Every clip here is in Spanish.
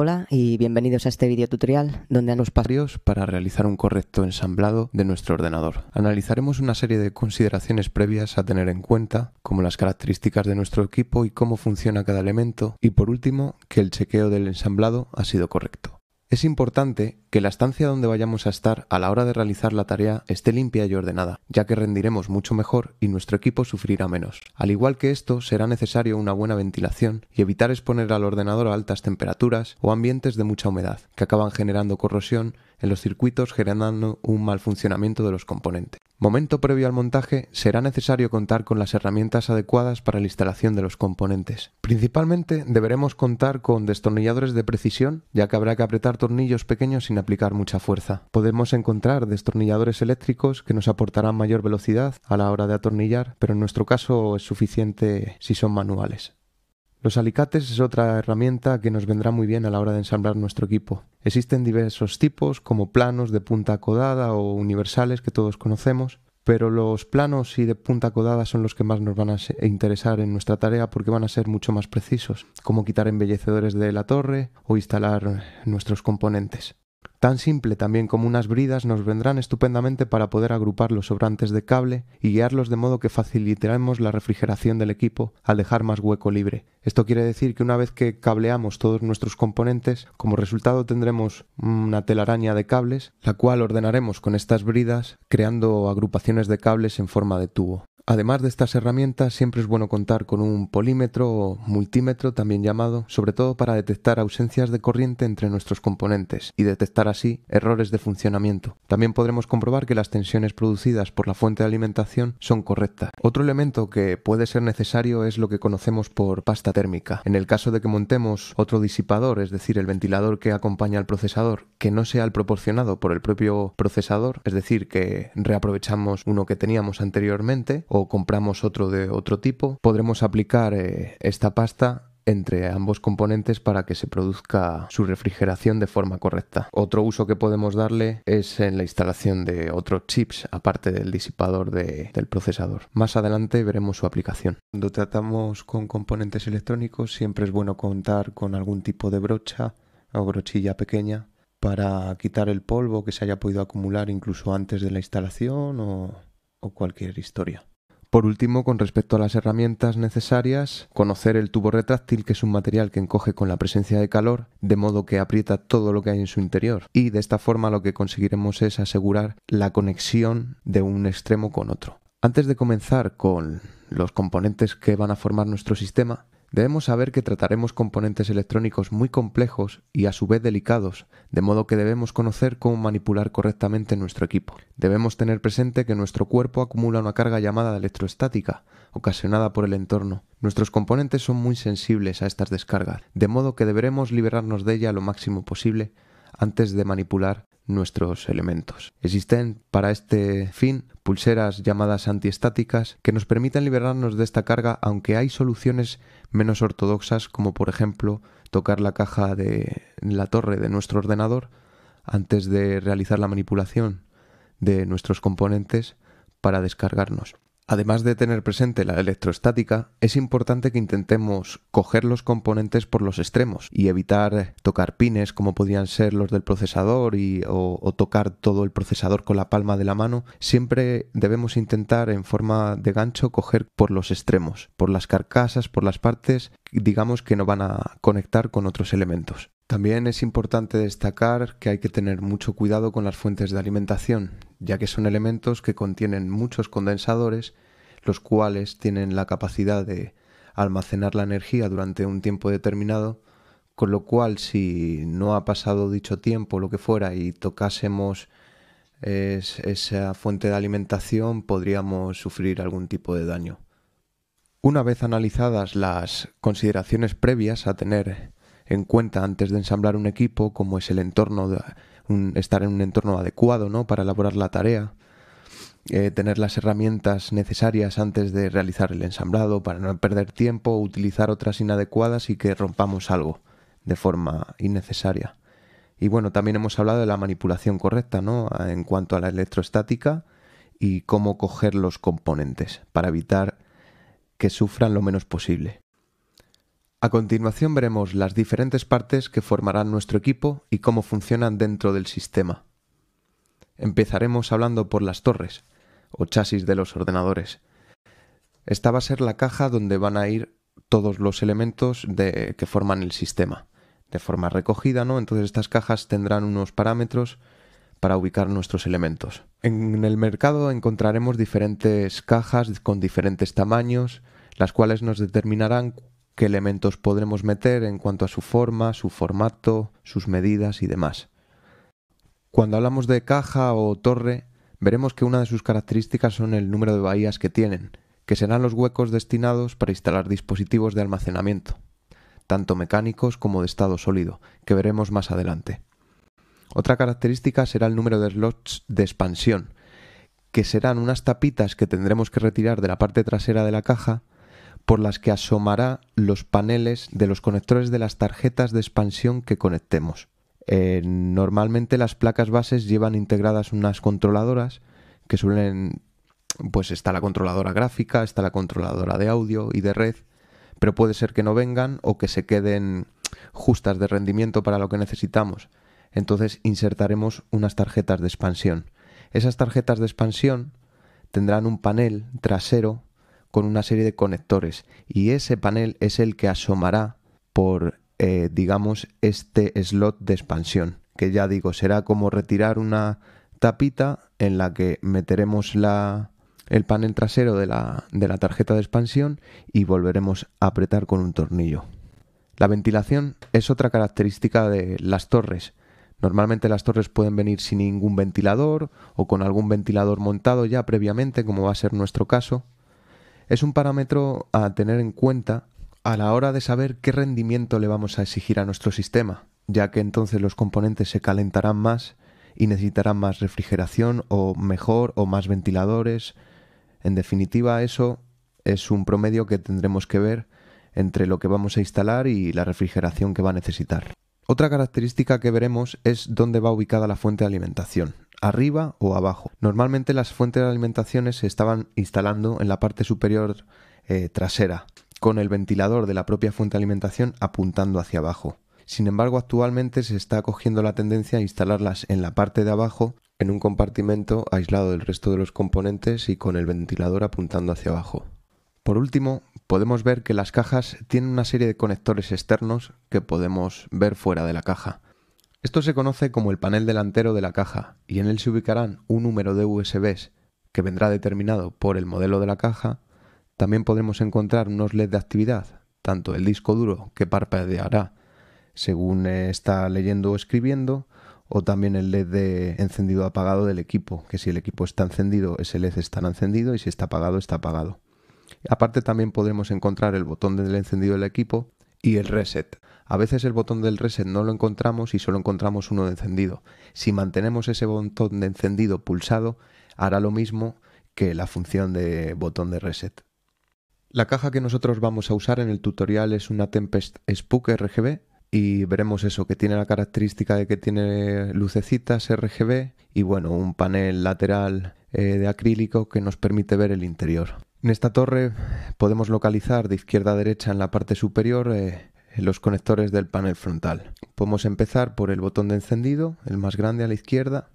Hola y bienvenidos a este video tutorial donde los varios para realizar un correcto ensamblado de nuestro ordenador. Analizaremos una serie de consideraciones previas a tener en cuenta, como las características de nuestro equipo y cómo funciona cada elemento, y por último, que el chequeo del ensamblado ha sido correcto. Es importante que la estancia donde vayamos a estar a la hora de realizar la tarea esté limpia y ordenada, ya que rendiremos mucho mejor y nuestro equipo sufrirá menos. Al igual que esto, será necesario una buena ventilación y evitar exponer al ordenador a altas temperaturas o ambientes de mucha humedad, que acaban generando corrosión en los circuitos generando un mal funcionamiento de los componentes. Momento previo al montaje, será necesario contar con las herramientas adecuadas para la instalación de los componentes. Principalmente deberemos contar con destornilladores de precisión, ya que habrá que apretar tornillos pequeños sin aplicar mucha fuerza. Podemos encontrar destornilladores eléctricos que nos aportarán mayor velocidad a la hora de atornillar, pero en nuestro caso es suficiente si son manuales. Los alicates es otra herramienta que nos vendrá muy bien a la hora de ensamblar nuestro equipo. Existen diversos tipos, como planos de punta codada o universales que todos conocemos, pero los planos y de punta codada son los que más nos van a interesar en nuestra tarea porque van a ser mucho más precisos, como quitar embellecedores de la torre o instalar nuestros componentes. Tan simple también como unas bridas nos vendrán estupendamente para poder agrupar los sobrantes de cable y guiarlos de modo que facilitaremos la refrigeración del equipo al dejar más hueco libre. Esto quiere decir que una vez que cableamos todos nuestros componentes, como resultado tendremos una telaraña de cables, la cual ordenaremos con estas bridas creando agrupaciones de cables en forma de tubo. Además de estas herramientas, siempre es bueno contar con un polímetro o multímetro, también llamado, sobre todo para detectar ausencias de corriente entre nuestros componentes y detectar así errores de funcionamiento. También podremos comprobar que las tensiones producidas por la fuente de alimentación son correctas. Otro elemento que puede ser necesario es lo que conocemos por pasta térmica. En el caso de que montemos otro disipador, es decir, el ventilador que acompaña al procesador, que no sea el proporcionado por el propio procesador, es decir, que reaprovechamos uno que teníamos anteriormente, compramos otro de otro tipo, podremos aplicar eh, esta pasta entre ambos componentes para que se produzca su refrigeración de forma correcta. Otro uso que podemos darle es en la instalación de otros chips, aparte del disipador del procesador. Más adelante veremos su aplicación. Cuando tratamos con componentes electrónicos siempre es bueno contar con algún tipo de brocha o brochilla pequeña para quitar el polvo que se haya podido acumular incluso antes de la instalación o cualquier historia. Por último, con respecto a las herramientas necesarias, conocer el tubo retráctil, que es un material que encoge con la presencia de calor, de modo que aprieta todo lo que hay en su interior. Y de esta forma lo que conseguiremos es asegurar la conexión de un extremo con otro. Antes de comenzar con los componentes que van a formar nuestro sistema, Debemos saber que trataremos componentes electrónicos muy complejos y a su vez delicados, de modo que debemos conocer cómo manipular correctamente nuestro equipo. Debemos tener presente que nuestro cuerpo acumula una carga llamada electrostática, ocasionada por el entorno. Nuestros componentes son muy sensibles a estas descargas, de modo que deberemos liberarnos de ella lo máximo posible antes de manipular nuestros elementos. Existen para este fin pulseras llamadas antiestáticas que nos permiten liberarnos de esta carga aunque hay soluciones menos ortodoxas como por ejemplo tocar la caja de la torre de nuestro ordenador antes de realizar la manipulación de nuestros componentes para descargarnos. Además de tener presente la electrostática, es importante que intentemos coger los componentes por los extremos y evitar tocar pines como podrían ser los del procesador o tocar todo el procesador con la palma de la mano. Siempre debemos intentar en forma de gancho coger por los extremos, por las carcasas, por las partes, digamos que no van a conectar con otros elementos. También es importante destacar que hay que tener mucho cuidado con las fuentes de alimentación, ya que son elementos que contienen muchos condensadores, los cuales tienen la capacidad de almacenar la energía durante un tiempo determinado, con lo cual si no ha pasado dicho tiempo, lo que fuera, y tocásemos esa fuente de alimentación podríamos sufrir algún tipo de daño. Una vez analizadas las consideraciones previas a tener en cuenta antes de ensamblar un equipo, como es el entorno, de, estar en un entorno adecuado ¿no? para elaborar la tarea, eh, tener las herramientas necesarias antes de realizar el ensamblado para no perder tiempo, utilizar otras inadecuadas y que rompamos algo de forma innecesaria. Y bueno, también hemos hablado de la manipulación correcta ¿no? en cuanto a la electrostática y cómo coger los componentes para evitar que sufran lo menos posible. A continuación veremos las diferentes partes que formarán nuestro equipo y cómo funcionan dentro del sistema. Empezaremos hablando por las torres, o chasis de los ordenadores. Esta va a ser la caja donde van a ir todos los elementos de, que forman el sistema, de forma recogida, ¿no? Entonces estas cajas tendrán unos parámetros para ubicar nuestros elementos. En el mercado encontraremos diferentes cajas con diferentes tamaños, las cuales nos determinarán qué elementos podremos meter en cuanto a su forma, su formato, sus medidas y demás. Cuando hablamos de caja o torre, veremos que una de sus características son el número de bahías que tienen, que serán los huecos destinados para instalar dispositivos de almacenamiento, tanto mecánicos como de estado sólido, que veremos más adelante. Otra característica será el número de slots de expansión, que serán unas tapitas que tendremos que retirar de la parte trasera de la caja por las que asomará los paneles de los conectores de las tarjetas de expansión que conectemos. Eh, normalmente las placas bases llevan integradas unas controladoras que suelen, pues está la controladora gráfica, está la controladora de audio y de red, pero puede ser que no vengan o que se queden justas de rendimiento para lo que necesitamos. Entonces insertaremos unas tarjetas de expansión. Esas tarjetas de expansión tendrán un panel trasero con una serie de conectores y ese panel es el que asomará por, eh, digamos, este slot de expansión, que ya digo, será como retirar una tapita en la que meteremos el panel trasero de la tarjeta de expansión y volveremos a apretar con un tornillo. La ventilación es otra característica de las torres. Normalmente las torres pueden venir sin ningún ventilador o con algún ventilador montado ya previamente, como va a ser nuestro caso, es un parámetro a tener en cuenta a la hora de saber qué rendimiento le vamos a exigir a nuestro sistema, ya que entonces los componentes se calentarán más y necesitarán más refrigeración o mejor o más ventiladores. En definitiva, eso es un promedio que tendremos que ver entre lo que vamos a instalar y la refrigeración que va a necesitar. Otra característica que veremos es dónde va ubicada la fuente de alimentación arriba o abajo. Normalmente las fuentes de alimentación se estaban instalando en la parte superior eh, trasera, con el ventilador de la propia fuente de alimentación apuntando hacia abajo. Sin embargo, actualmente se está cogiendo la tendencia a instalarlas en la parte de abajo, en un compartimento aislado del resto de los componentes y con el ventilador apuntando hacia abajo. Por último, podemos ver que las cajas tienen una serie de conectores externos que podemos ver fuera de la caja. Esto se conoce como el panel delantero de la caja y en él se ubicarán un número de USBs que vendrá determinado por el modelo de la caja. También podremos encontrar unos LED de actividad, tanto el disco duro que parpadeará según está leyendo o escribiendo, o también el LED de encendido apagado del equipo, que si el equipo está encendido, ese LED estará encendido y si está apagado, está apagado. Aparte también podremos encontrar el botón del encendido del equipo y el reset. A veces el botón del reset no lo encontramos y solo encontramos uno de encendido. Si mantenemos ese botón de encendido pulsado, hará lo mismo que la función de botón de reset. La caja que nosotros vamos a usar en el tutorial es una Tempest Spook RGB y veremos eso, que tiene la característica de que tiene lucecitas RGB y bueno, un panel lateral eh, de acrílico que nos permite ver el interior. En esta torre podemos localizar de izquierda a derecha en la parte superior eh, los conectores del panel frontal. Podemos empezar por el botón de encendido, el más grande a la izquierda.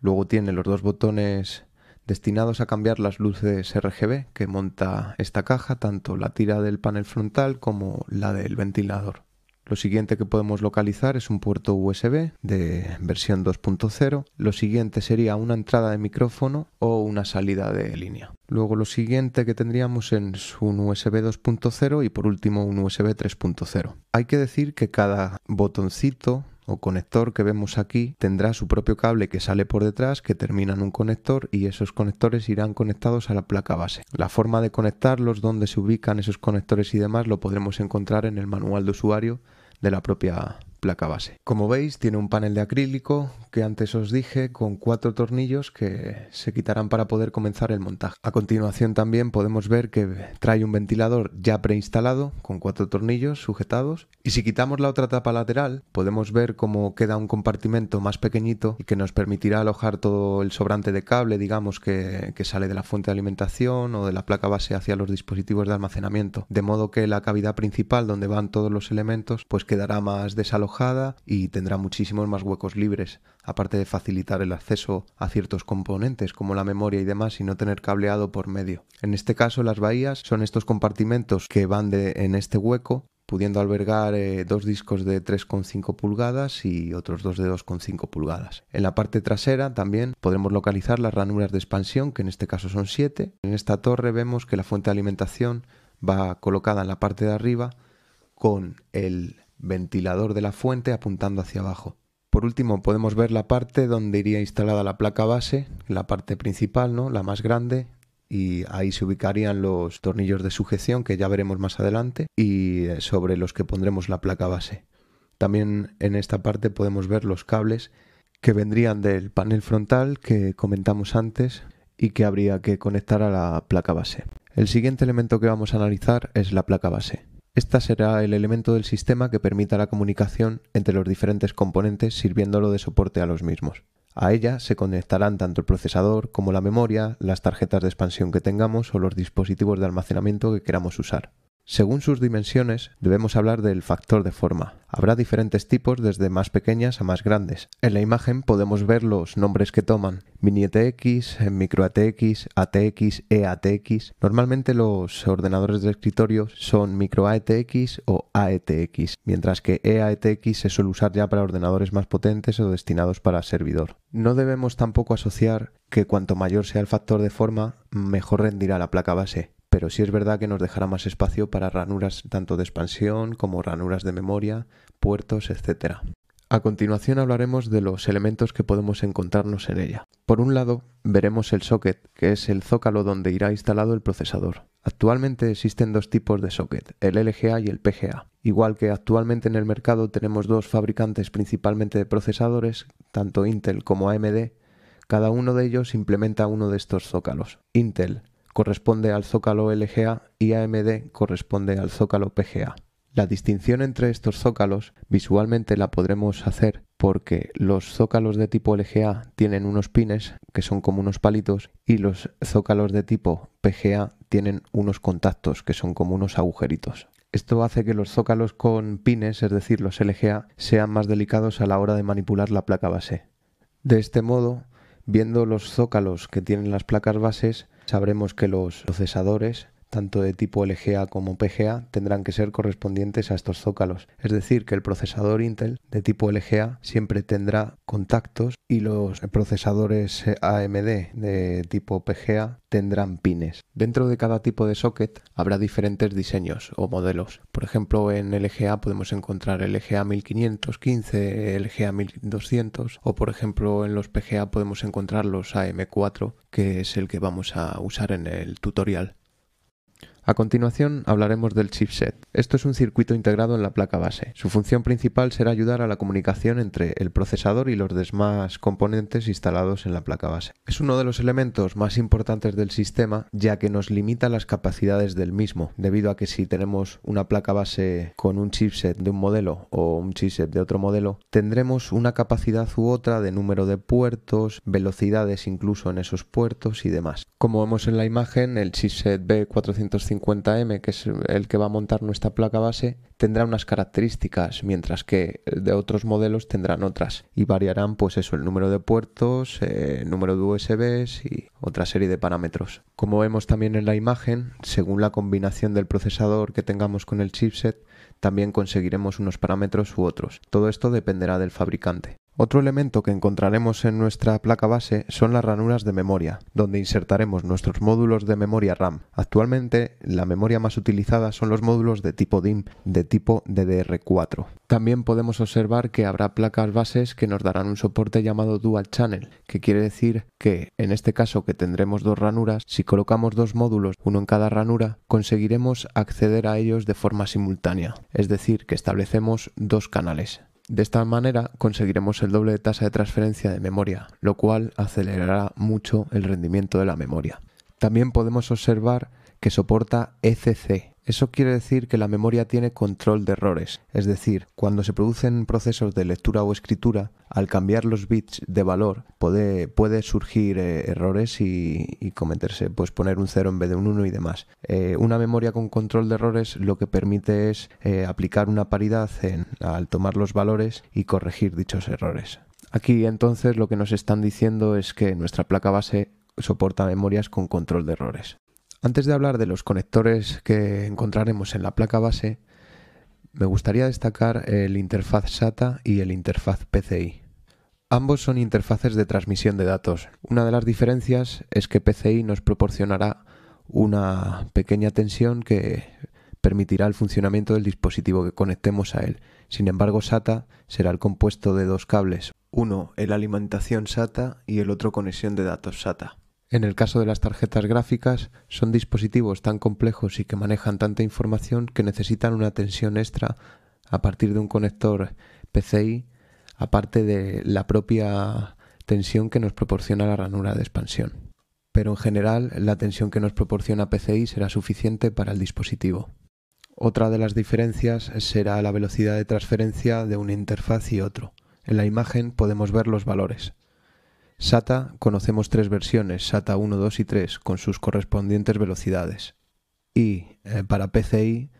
Luego tiene los dos botones destinados a cambiar las luces RGB que monta esta caja, tanto la tira del panel frontal como la del ventilador. Lo siguiente que podemos localizar es un puerto USB de versión 2.0. Lo siguiente sería una entrada de micrófono o una salida de línea. Luego lo siguiente que tendríamos es un USB 2.0 y por último un USB 3.0. Hay que decir que cada botoncito o conector que vemos aquí tendrá su propio cable que sale por detrás que termina en un conector y esos conectores irán conectados a la placa base. La forma de conectarlos, dónde se ubican esos conectores y demás lo podremos encontrar en el manual de usuario de la propia placa base. Como veis tiene un panel de acrílico que antes os dije con cuatro tornillos que se quitarán para poder comenzar el montaje. A continuación también podemos ver que trae un ventilador ya preinstalado con cuatro tornillos sujetados y si quitamos la otra tapa lateral podemos ver cómo queda un compartimento más pequeñito y que nos permitirá alojar todo el sobrante de cable digamos que, que sale de la fuente de alimentación o de la placa base hacia los dispositivos de almacenamiento de modo que la cavidad principal donde van todos los elementos pues quedará más desalojada y tendrá muchísimos más huecos libres, aparte de facilitar el acceso a ciertos componentes como la memoria y demás y no tener cableado por medio. En este caso las bahías son estos compartimentos que van de, en este hueco pudiendo albergar eh, dos discos de 3,5 pulgadas y otros dos de 2,5 pulgadas. En la parte trasera también podremos localizar las ranuras de expansión, que en este caso son 7. En esta torre vemos que la fuente de alimentación va colocada en la parte de arriba con el ventilador de la fuente apuntando hacia abajo. Por último podemos ver la parte donde iría instalada la placa base, la parte principal, ¿no? la más grande, y ahí se ubicarían los tornillos de sujeción que ya veremos más adelante y eh, sobre los que pondremos la placa base. También en esta parte podemos ver los cables que vendrían del panel frontal que comentamos antes y que habría que conectar a la placa base. El siguiente elemento que vamos a analizar es la placa base. Esta será el elemento del sistema que permita la comunicación entre los diferentes componentes sirviéndolo de soporte a los mismos. A ella se conectarán tanto el procesador como la memoria, las tarjetas de expansión que tengamos o los dispositivos de almacenamiento que queramos usar. Según sus dimensiones, debemos hablar del factor de forma. Habrá diferentes tipos desde más pequeñas a más grandes. En la imagen podemos ver los nombres que toman. Mini ATX, micro ATX, ATX, EATX. Normalmente los ordenadores de escritorio son micro o AETX, mientras que EATX se suele usar ya para ordenadores más potentes o destinados para servidor. No debemos tampoco asociar que cuanto mayor sea el factor de forma, mejor rendirá la placa base pero sí es verdad que nos dejará más espacio para ranuras tanto de expansión como ranuras de memoria, puertos, etc. A continuación hablaremos de los elementos que podemos encontrarnos en ella. Por un lado, veremos el socket, que es el zócalo donde irá instalado el procesador. Actualmente existen dos tipos de socket, el LGA y el PGA. Igual que actualmente en el mercado tenemos dos fabricantes principalmente de procesadores, tanto Intel como AMD, cada uno de ellos implementa uno de estos zócalos. Intel corresponde al zócalo LGA y AMD corresponde al zócalo PGA. La distinción entre estos zócalos visualmente la podremos hacer porque los zócalos de tipo LGA tienen unos pines que son como unos palitos y los zócalos de tipo PGA tienen unos contactos que son como unos agujeritos. Esto hace que los zócalos con pines, es decir, los LGA, sean más delicados a la hora de manipular la placa base. De este modo, viendo los zócalos que tienen las placas bases, sabremos que los procesadores tanto de tipo LGA como PGA, tendrán que ser correspondientes a estos zócalos. Es decir, que el procesador Intel de tipo LGA siempre tendrá contactos y los procesadores AMD de tipo PGA tendrán pines. Dentro de cada tipo de socket habrá diferentes diseños o modelos. Por ejemplo, en LGA podemos encontrar LGA 1515, LGA 1200 o por ejemplo en los PGA podemos encontrar los AM4 que es el que vamos a usar en el tutorial. A continuación hablaremos del chipset. Esto es un circuito integrado en la placa base. Su función principal será ayudar a la comunicación entre el procesador y los demás componentes instalados en la placa base. Es uno de los elementos más importantes del sistema ya que nos limita las capacidades del mismo, debido a que si tenemos una placa base con un chipset de un modelo o un chipset de otro modelo, tendremos una capacidad u otra de número de puertos, velocidades incluso en esos puertos y demás. Como vemos en la imagen, el chipset B450 50M, que es el que va a montar nuestra placa base, tendrá unas características, mientras que de otros modelos tendrán otras. Y variarán, pues eso, el número de puertos, el eh, número de USBs y otra serie de parámetros. Como vemos también en la imagen, según la combinación del procesador que tengamos con el chipset, también conseguiremos unos parámetros u otros. Todo esto dependerá del fabricante. Otro elemento que encontraremos en nuestra placa base son las ranuras de memoria, donde insertaremos nuestros módulos de memoria RAM. Actualmente la memoria más utilizada son los módulos de tipo DIM, de tipo DDR4. También podemos observar que habrá placas bases que nos darán un soporte llamado Dual Channel, que quiere decir que, en este caso que tendremos dos ranuras, si colocamos dos módulos, uno en cada ranura, conseguiremos acceder a ellos de forma simultánea, es decir, que establecemos dos canales. De esta manera conseguiremos el doble de tasa de transferencia de memoria, lo cual acelerará mucho el rendimiento de la memoria. También podemos observar que soporta ECC, eso quiere decir que la memoria tiene control de errores, es decir, cuando se producen procesos de lectura o escritura, al cambiar los bits de valor puede, puede surgir eh, errores y, cometerse, pues poner un 0 en vez de un 1 y demás. Eh, una memoria con control de errores lo que permite es eh, aplicar una paridad al tomar los valores y corregir dichos errores. Aquí entonces lo que nos están diciendo es que nuestra placa base soporta memorias con control de errores. Antes de hablar de los conectores que encontraremos en la placa base, me gustaría destacar el interfaz SATA y el interfaz PCI. Ambos son interfaces de transmisión de datos. Una de las diferencias es que PCI nos proporcionará una pequeña tensión que permitirá el funcionamiento del dispositivo que conectemos a él. Sin embargo, SATA será el compuesto de dos cables, uno el alimentación SATA y el otro conexión de datos SATA. En el caso de las tarjetas gráficas, son dispositivos tan complejos y que manejan tanta información que necesitan una tensión extra a partir de un conector PCI, aparte de la propia tensión que nos proporciona la ranura de expansión. Pero en general, la tensión que nos proporciona PCI será suficiente para el dispositivo. Otra de las diferencias será la velocidad de transferencia de una interfaz y otro. En la imagen podemos ver los valores. Sata conocemos tres versiones, SATA 1, 2 y 3, con sus correspondientes velocidades. Y eh, para PCI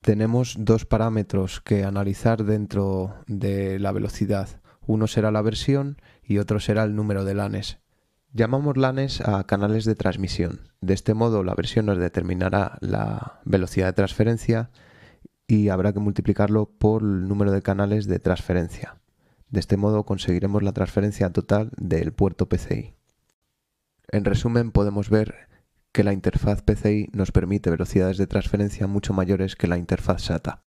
tenemos dos parámetros que analizar dentro de la velocidad. Uno será la versión y otro será el número de lanes. Llamamos lanes a canales de transmisión. De este modo la versión nos determinará la velocidad de transferencia y habrá que multiplicarlo por el número de canales de transferencia. De este modo conseguiremos la transferencia total del puerto PCI. En resumen, podemos ver que la interfaz PCI nos permite velocidades de transferencia mucho mayores que la interfaz SATA.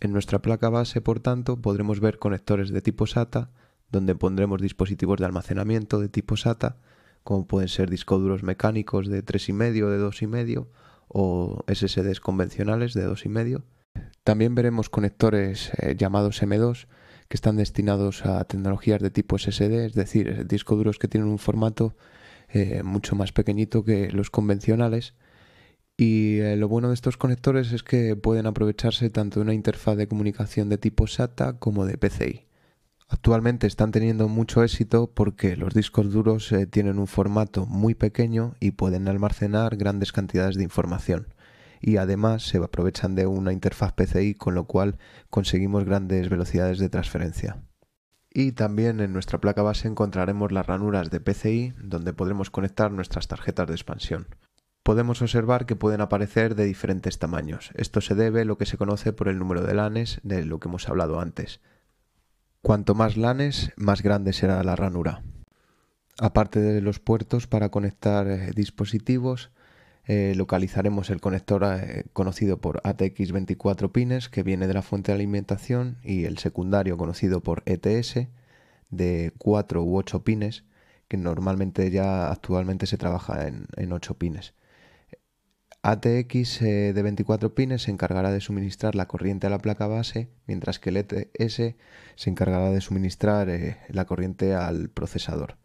En nuestra placa base, por tanto, podremos ver conectores de tipo SATA, donde pondremos dispositivos de almacenamiento de tipo SATA, como pueden ser discos duros mecánicos de 3,5, de 2,5 o SSDs convencionales de 2,5. También veremos conectores eh, llamados M2, que están destinados a tecnologías de tipo SSD, es decir, discos duros que tienen un formato eh, mucho más pequeñito que los convencionales. Y eh, lo bueno de estos conectores es que pueden aprovecharse tanto de una interfaz de comunicación de tipo SATA como de PCI. Actualmente están teniendo mucho éxito porque los discos duros eh, tienen un formato muy pequeño y pueden almacenar grandes cantidades de información y además se aprovechan de una interfaz PCI con lo cual conseguimos grandes velocidades de transferencia. Y también en nuestra placa base encontraremos las ranuras de PCI donde podremos conectar nuestras tarjetas de expansión. Podemos observar que pueden aparecer de diferentes tamaños. Esto se debe a lo que se conoce por el número de lanes de lo que hemos hablado antes. Cuanto más lanes, más grande será la ranura. Aparte de los puertos para conectar eh, dispositivos, eh, localizaremos el conector eh, conocido por ATX24 pines que viene de la fuente de alimentación y el secundario conocido por ETS de 4 u 8 pines que normalmente ya actualmente se trabaja en, en 8 pines. ATX eh, de 24 pines se encargará de suministrar la corriente a la placa base, mientras que el ETS se encargará de suministrar la corriente al procesador.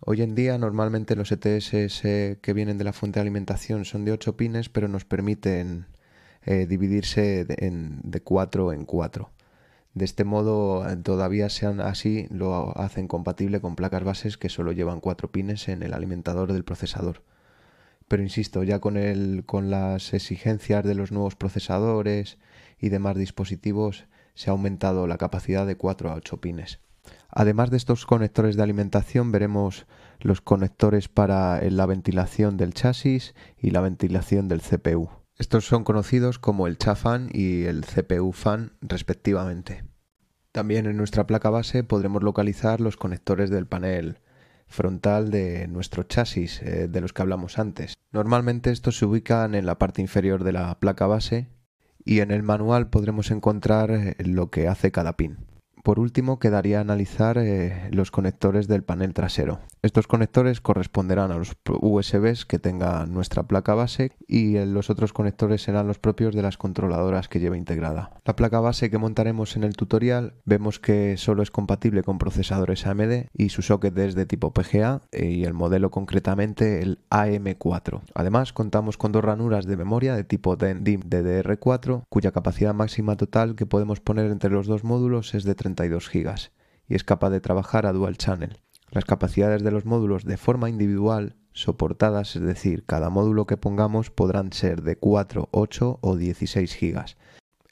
Hoy en día normalmente los ETS que vienen de la fuente de alimentación son de 8 pines, pero nos permiten eh, dividirse de, en, de 4 en 4. De este modo eh, todavía sean así lo hacen compatible con placas bases que solo llevan 4 pines en el alimentador del procesador. Pero insisto, ya con, el, con las exigencias de los nuevos procesadores y demás dispositivos se ha aumentado la capacidad de 4 a 8 pines. Además de estos conectores de alimentación, veremos los conectores para eh, la ventilación del chasis y la ventilación del CPU. Estos son conocidos como el CHAFAN y el CPU-FAN respectivamente. También en nuestra placa base podremos localizar los conectores del panel frontal de nuestro chasis, eh, de los que hablamos antes. Normalmente estos se ubican en la parte inferior de la placa base y en el manual podremos encontrar eh, lo que hace cada pin por último, quedaría analizar eh, los conectores del panel trasero. Estos conectores corresponderán a los USBs que tenga nuestra placa base y eh, los otros conectores serán los propios de las controladoras que lleva integrada. La placa base que montaremos en el tutorial vemos que solo es compatible con procesadores AMD y su socket es de tipo PGA eh, y el modelo concretamente el AM4. Además contamos con dos ranuras de memoria de tipo DIM DDR4 cuya capacidad máxima total que podemos poner entre los dos módulos es de 30 y es capaz de trabajar a dual channel. Las capacidades de los módulos de forma individual soportadas, es decir, cada módulo que pongamos podrán ser de 4, 8 o 16 GB.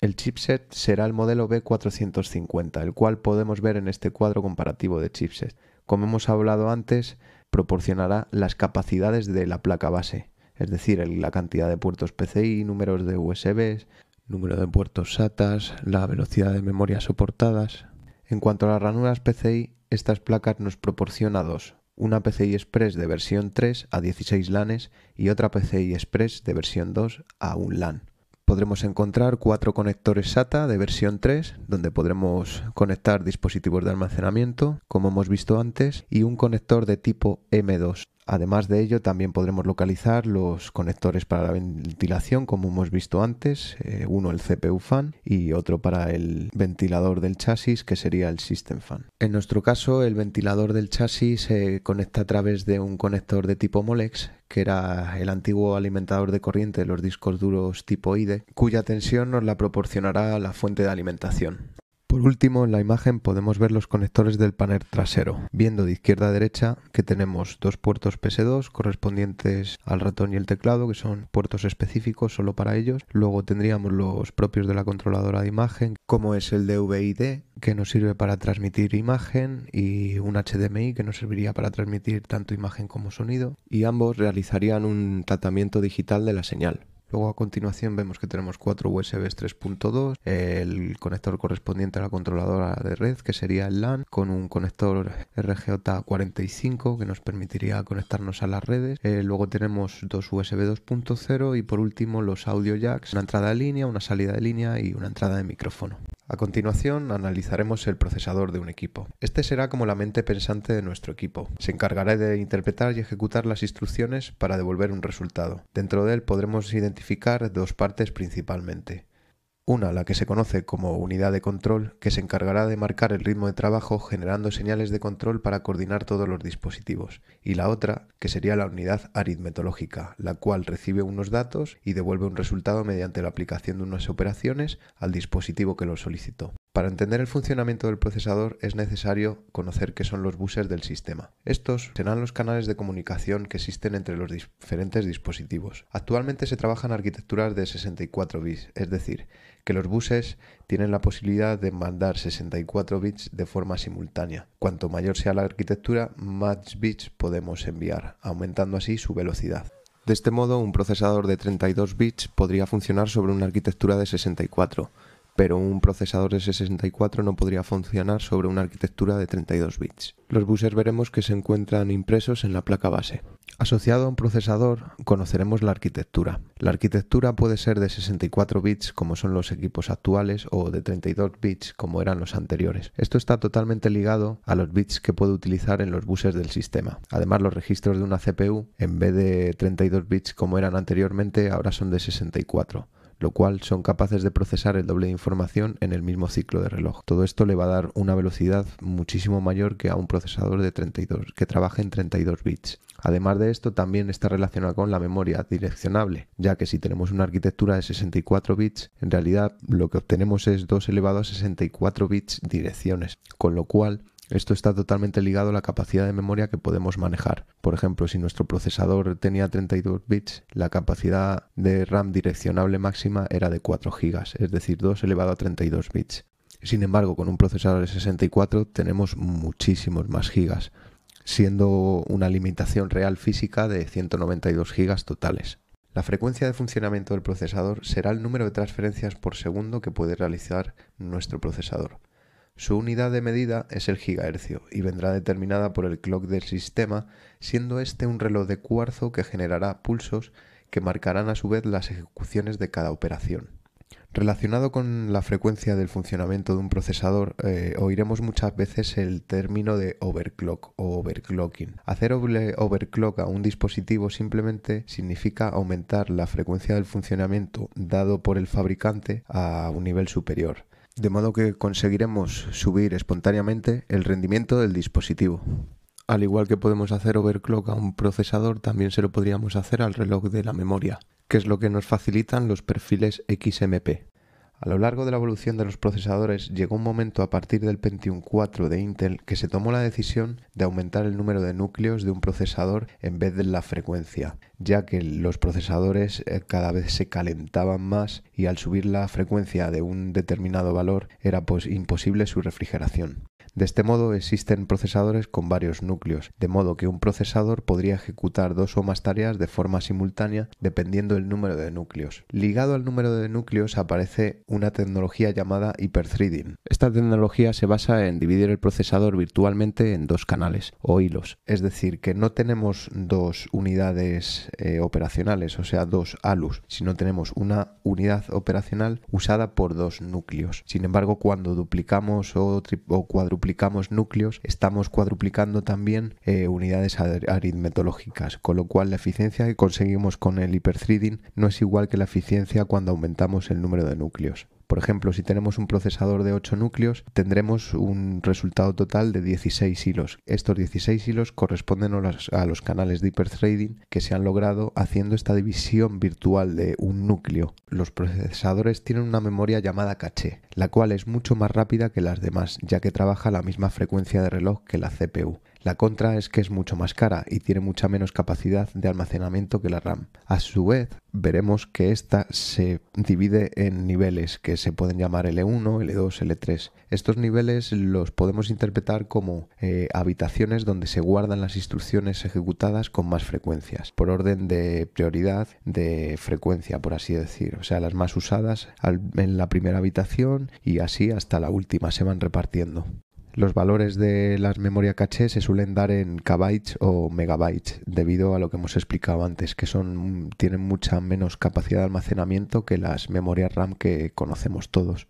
El chipset será el modelo B450, el cual podemos ver en este cuadro comparativo de chipsets. Como hemos hablado antes, proporcionará las capacidades de la placa base, es decir, la cantidad de puertos PCI, números de USB, número de puertos SATA, la velocidad de memoria soportadas, en cuanto a las ranuras PCI, estas placas nos proporciona dos, una PCI Express de versión 3 a 16 LANes y otra PCI Express de versión 2 a 1 LAN. Podremos encontrar cuatro conectores SATA de versión 3, donde podremos conectar dispositivos de almacenamiento, como hemos visto antes, y un conector de tipo M2, Además de ello, también podremos localizar los conectores para la ventilación, como hemos visto antes, eh, uno el CPU fan y otro para el ventilador del chasis, que sería el system fan. En nuestro caso, el ventilador del chasis se conecta a través de un conector de tipo Molex, que era el antiguo alimentador de corriente de los discos duros tipo IDE, cuya tensión nos la proporcionará la fuente de alimentación. Por último, en la imagen podemos ver los conectores del panel trasero, viendo de izquierda a derecha que tenemos dos puertos PS2 correspondientes al ratón y el teclado, que son puertos específicos solo para ellos. Luego tendríamos los propios de la controladora de imagen, como es el dvi que nos sirve para transmitir imagen, y un HDMI, que nos serviría para transmitir tanto imagen como sonido, y ambos realizarían un tratamiento digital de la señal. Luego a continuación vemos que tenemos cuatro USB 3.2, el conector correspondiente a la controladora de red que sería el LAN, con un conector RJ45 que nos permitiría conectarnos a las redes. Eh, luego tenemos dos USB 2.0 y por último los audio jacks, una entrada de línea, una salida de línea y una entrada de micrófono. A continuación analizaremos el procesador de un equipo. Este será como la mente pensante de nuestro equipo. Se encargará de interpretar y ejecutar las instrucciones para devolver un resultado. Dentro de él podremos identificar dos partes principalmente, una la que se conoce como unidad de control, que se encargará de marcar el ritmo de trabajo generando señales de control para coordinar todos los dispositivos, y la otra, que sería la unidad aritmetológica, la cual recibe unos datos y devuelve un resultado mediante la aplicación de unas operaciones al dispositivo que lo solicitó. Para entender el funcionamiento del procesador es necesario conocer qué son los buses del sistema. Estos serán los canales de comunicación que existen entre los diferentes dispositivos. Actualmente se trabajan arquitecturas de 64 bits, es decir, que los buses tienen la posibilidad de mandar 64 bits de forma simultánea. Cuanto mayor sea la arquitectura, más bits podemos enviar, aumentando así su velocidad. De este modo, un procesador de 32 bits podría funcionar sobre una arquitectura de 64 pero un procesador de 64 no podría funcionar sobre una arquitectura de 32 bits. Los buses veremos que se encuentran impresos en la placa base. Asociado a un procesador conoceremos la arquitectura. La arquitectura puede ser de 64 bits como son los equipos actuales o de 32 bits como eran los anteriores. Esto está totalmente ligado a los bits que puede utilizar en los buses del sistema. Además los registros de una CPU en vez de 32 bits como eran anteriormente ahora son de 64 lo cual son capaces de procesar el doble de información en el mismo ciclo de reloj. Todo esto le va a dar una velocidad muchísimo mayor que a un procesador de 32 que trabaje en 32 bits. Además de esto también está relacionado con la memoria direccionable, ya que si tenemos una arquitectura de 64 bits, en realidad lo que obtenemos es 2 elevado a 64 bits direcciones, con lo cual esto está totalmente ligado a la capacidad de memoria que podemos manejar. Por ejemplo, si nuestro procesador tenía 32 bits, la capacidad de RAM direccionable máxima era de 4 GB, es decir, 2 elevado a 32 bits. Sin embargo, con un procesador de 64 tenemos muchísimos más gigas, siendo una limitación real física de 192 gigas totales. La frecuencia de funcionamiento del procesador será el número de transferencias por segundo que puede realizar nuestro procesador. Su unidad de medida es el gigahercio y vendrá determinada por el clock del sistema, siendo este un reloj de cuarzo que generará pulsos que marcarán a su vez las ejecuciones de cada operación. Relacionado con la frecuencia del funcionamiento de un procesador, eh, oiremos muchas veces el término de overclock o overclocking. Hacer overclock a un dispositivo simplemente significa aumentar la frecuencia del funcionamiento dado por el fabricante a un nivel superior de modo que conseguiremos subir espontáneamente el rendimiento del dispositivo. Al igual que podemos hacer overclock a un procesador, también se lo podríamos hacer al reloj de la memoria, que es lo que nos facilitan los perfiles XMP. A lo largo de la evolución de los procesadores llegó un momento a partir del Pentium 4 de Intel que se tomó la decisión de aumentar el número de núcleos de un procesador en vez de la frecuencia, ya que los procesadores eh, cada vez se calentaban más y al subir la frecuencia de un determinado valor era pues imposible su refrigeración. De este modo existen procesadores con varios núcleos, de modo que un procesador podría ejecutar dos o más tareas de forma simultánea dependiendo del número de núcleos. Ligado al número de núcleos aparece una tecnología llamada hyperthreading. Esta tecnología se basa en dividir el procesador virtualmente en dos canales o hilos, es decir, que no tenemos dos unidades eh, operacionales, o sea, dos ALUs, sino tenemos una unidad operacional usada por dos núcleos. Sin embargo, cuando duplicamos o, o cuadruplicamos cuadruplicamos núcleos, estamos cuadruplicando también eh, unidades aritmetológicas, con lo cual la eficiencia que conseguimos con el hiperthreading no es igual que la eficiencia cuando aumentamos el número de núcleos. Por ejemplo, si tenemos un procesador de 8 núcleos, tendremos un resultado total de 16 hilos. Estos 16 hilos corresponden a los, canales de hyperthreading que se han logrado haciendo esta división virtual de un núcleo. Los procesadores tienen una memoria llamada caché, la cual es mucho más rápida que las demás, ya que trabaja a la misma frecuencia de reloj que la CPU. La contra es que es mucho más cara y tiene mucha menos capacidad de almacenamiento que la RAM. A su vez, veremos que esta se divide en niveles que se pueden llamar L1, L2, L3. Estos niveles los podemos interpretar como eh, habitaciones donde se guardan las instrucciones ejecutadas con más frecuencias, por orden de prioridad de frecuencia, por así decir. O sea, las más usadas en la primera habitación y así hasta la última se van repartiendo. Los valores de las memoria caché se suelen dar en kbytes o megabytes, debido a lo que hemos explicado antes, que son, tienen mucha menos capacidad de almacenamiento que las memorias RAM que conocemos todos.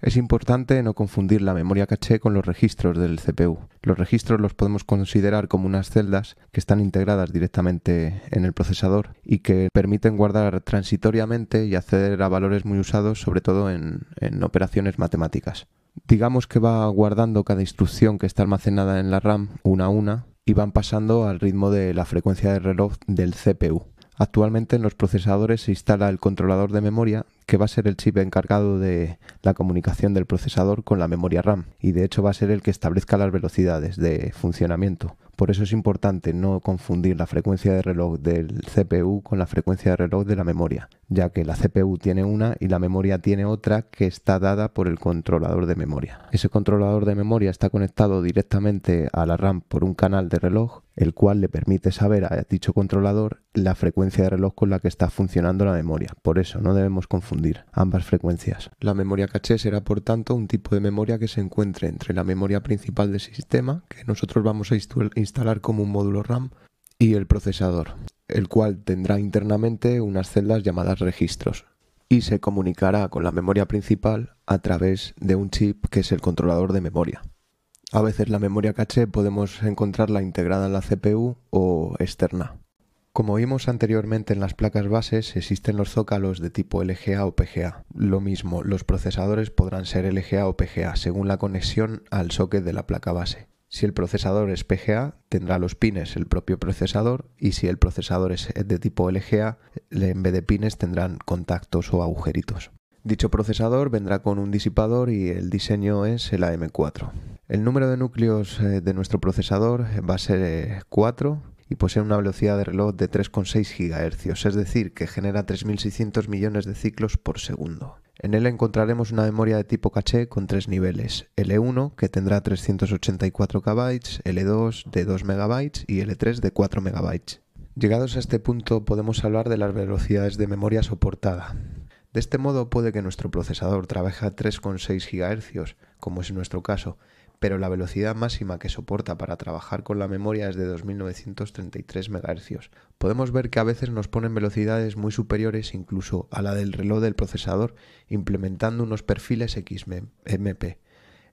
Es importante no confundir la memoria caché con los registros del CPU. Los registros los podemos considerar como unas celdas que están integradas directamente en el procesador y que permiten guardar transitoriamente y acceder a valores muy usados, sobre todo en operaciones matemáticas digamos que va guardando cada instrucción que está almacenada en la RAM una a una y van pasando al ritmo de la frecuencia de reloj del CPU. Actualmente en los procesadores se instala el controlador de memoria, que va a ser el chip encargado de la comunicación del procesador con la memoria RAM, y de hecho va a ser el que establezca las velocidades de funcionamiento. Por eso es importante no confundir la frecuencia de reloj del CPU con la frecuencia de reloj de la memoria, ya que la CPU tiene una y la memoria tiene otra que está dada por el controlador de memoria. Ese controlador de memoria está conectado directamente a la RAM por un canal de reloj el cual le permite saber a dicho controlador la frecuencia de reloj con la que está funcionando la memoria. Por eso no debemos confundir ambas frecuencias. La memoria caché será por tanto un tipo de memoria que se encuentre entre la memoria principal del sistema, que nosotros vamos a instalar como un módulo RAM, y el procesador, el cual tendrá internamente unas celdas llamadas registros y se comunicará con la memoria principal a través de un chip que es el controlador de memoria. A veces la memoria caché podemos encontrarla integrada en la CPU o externa. Como vimos anteriormente en las placas bases, existen los zócalos de tipo LGA o PGA. Lo mismo, los procesadores podrán ser LGA o PGA según la conexión al socket de la placa base. Si el procesador es PGA, tendrá los pines el propio procesador y si el procesador es de tipo LGA, en vez de pines tendrán contactos o agujeritos. Dicho procesador vendrá con un disipador y el diseño es el AM4. El número de núcleos eh, de nuestro procesador va a ser 4 eh, y posee una velocidad de reloj de 3,6 GHz, es decir, que genera 3.600 millones de ciclos por segundo. En él encontraremos una memoria de tipo caché con tres niveles, L1 e que tendrá 384 KB, L2 de 2 MB y L3 e de 4 MB. Llegados a este punto podemos hablar de las velocidades de memoria soportada. De este modo puede que nuestro procesador trabaje a 3,6 GHz, como es nuestro caso, pero la velocidad máxima que soporta para trabajar con la memoria es de 2933 MHz. Podemos ver que a veces nos ponen velocidades muy superiores incluso a la del reloj del procesador, implementando unos perfiles XMP.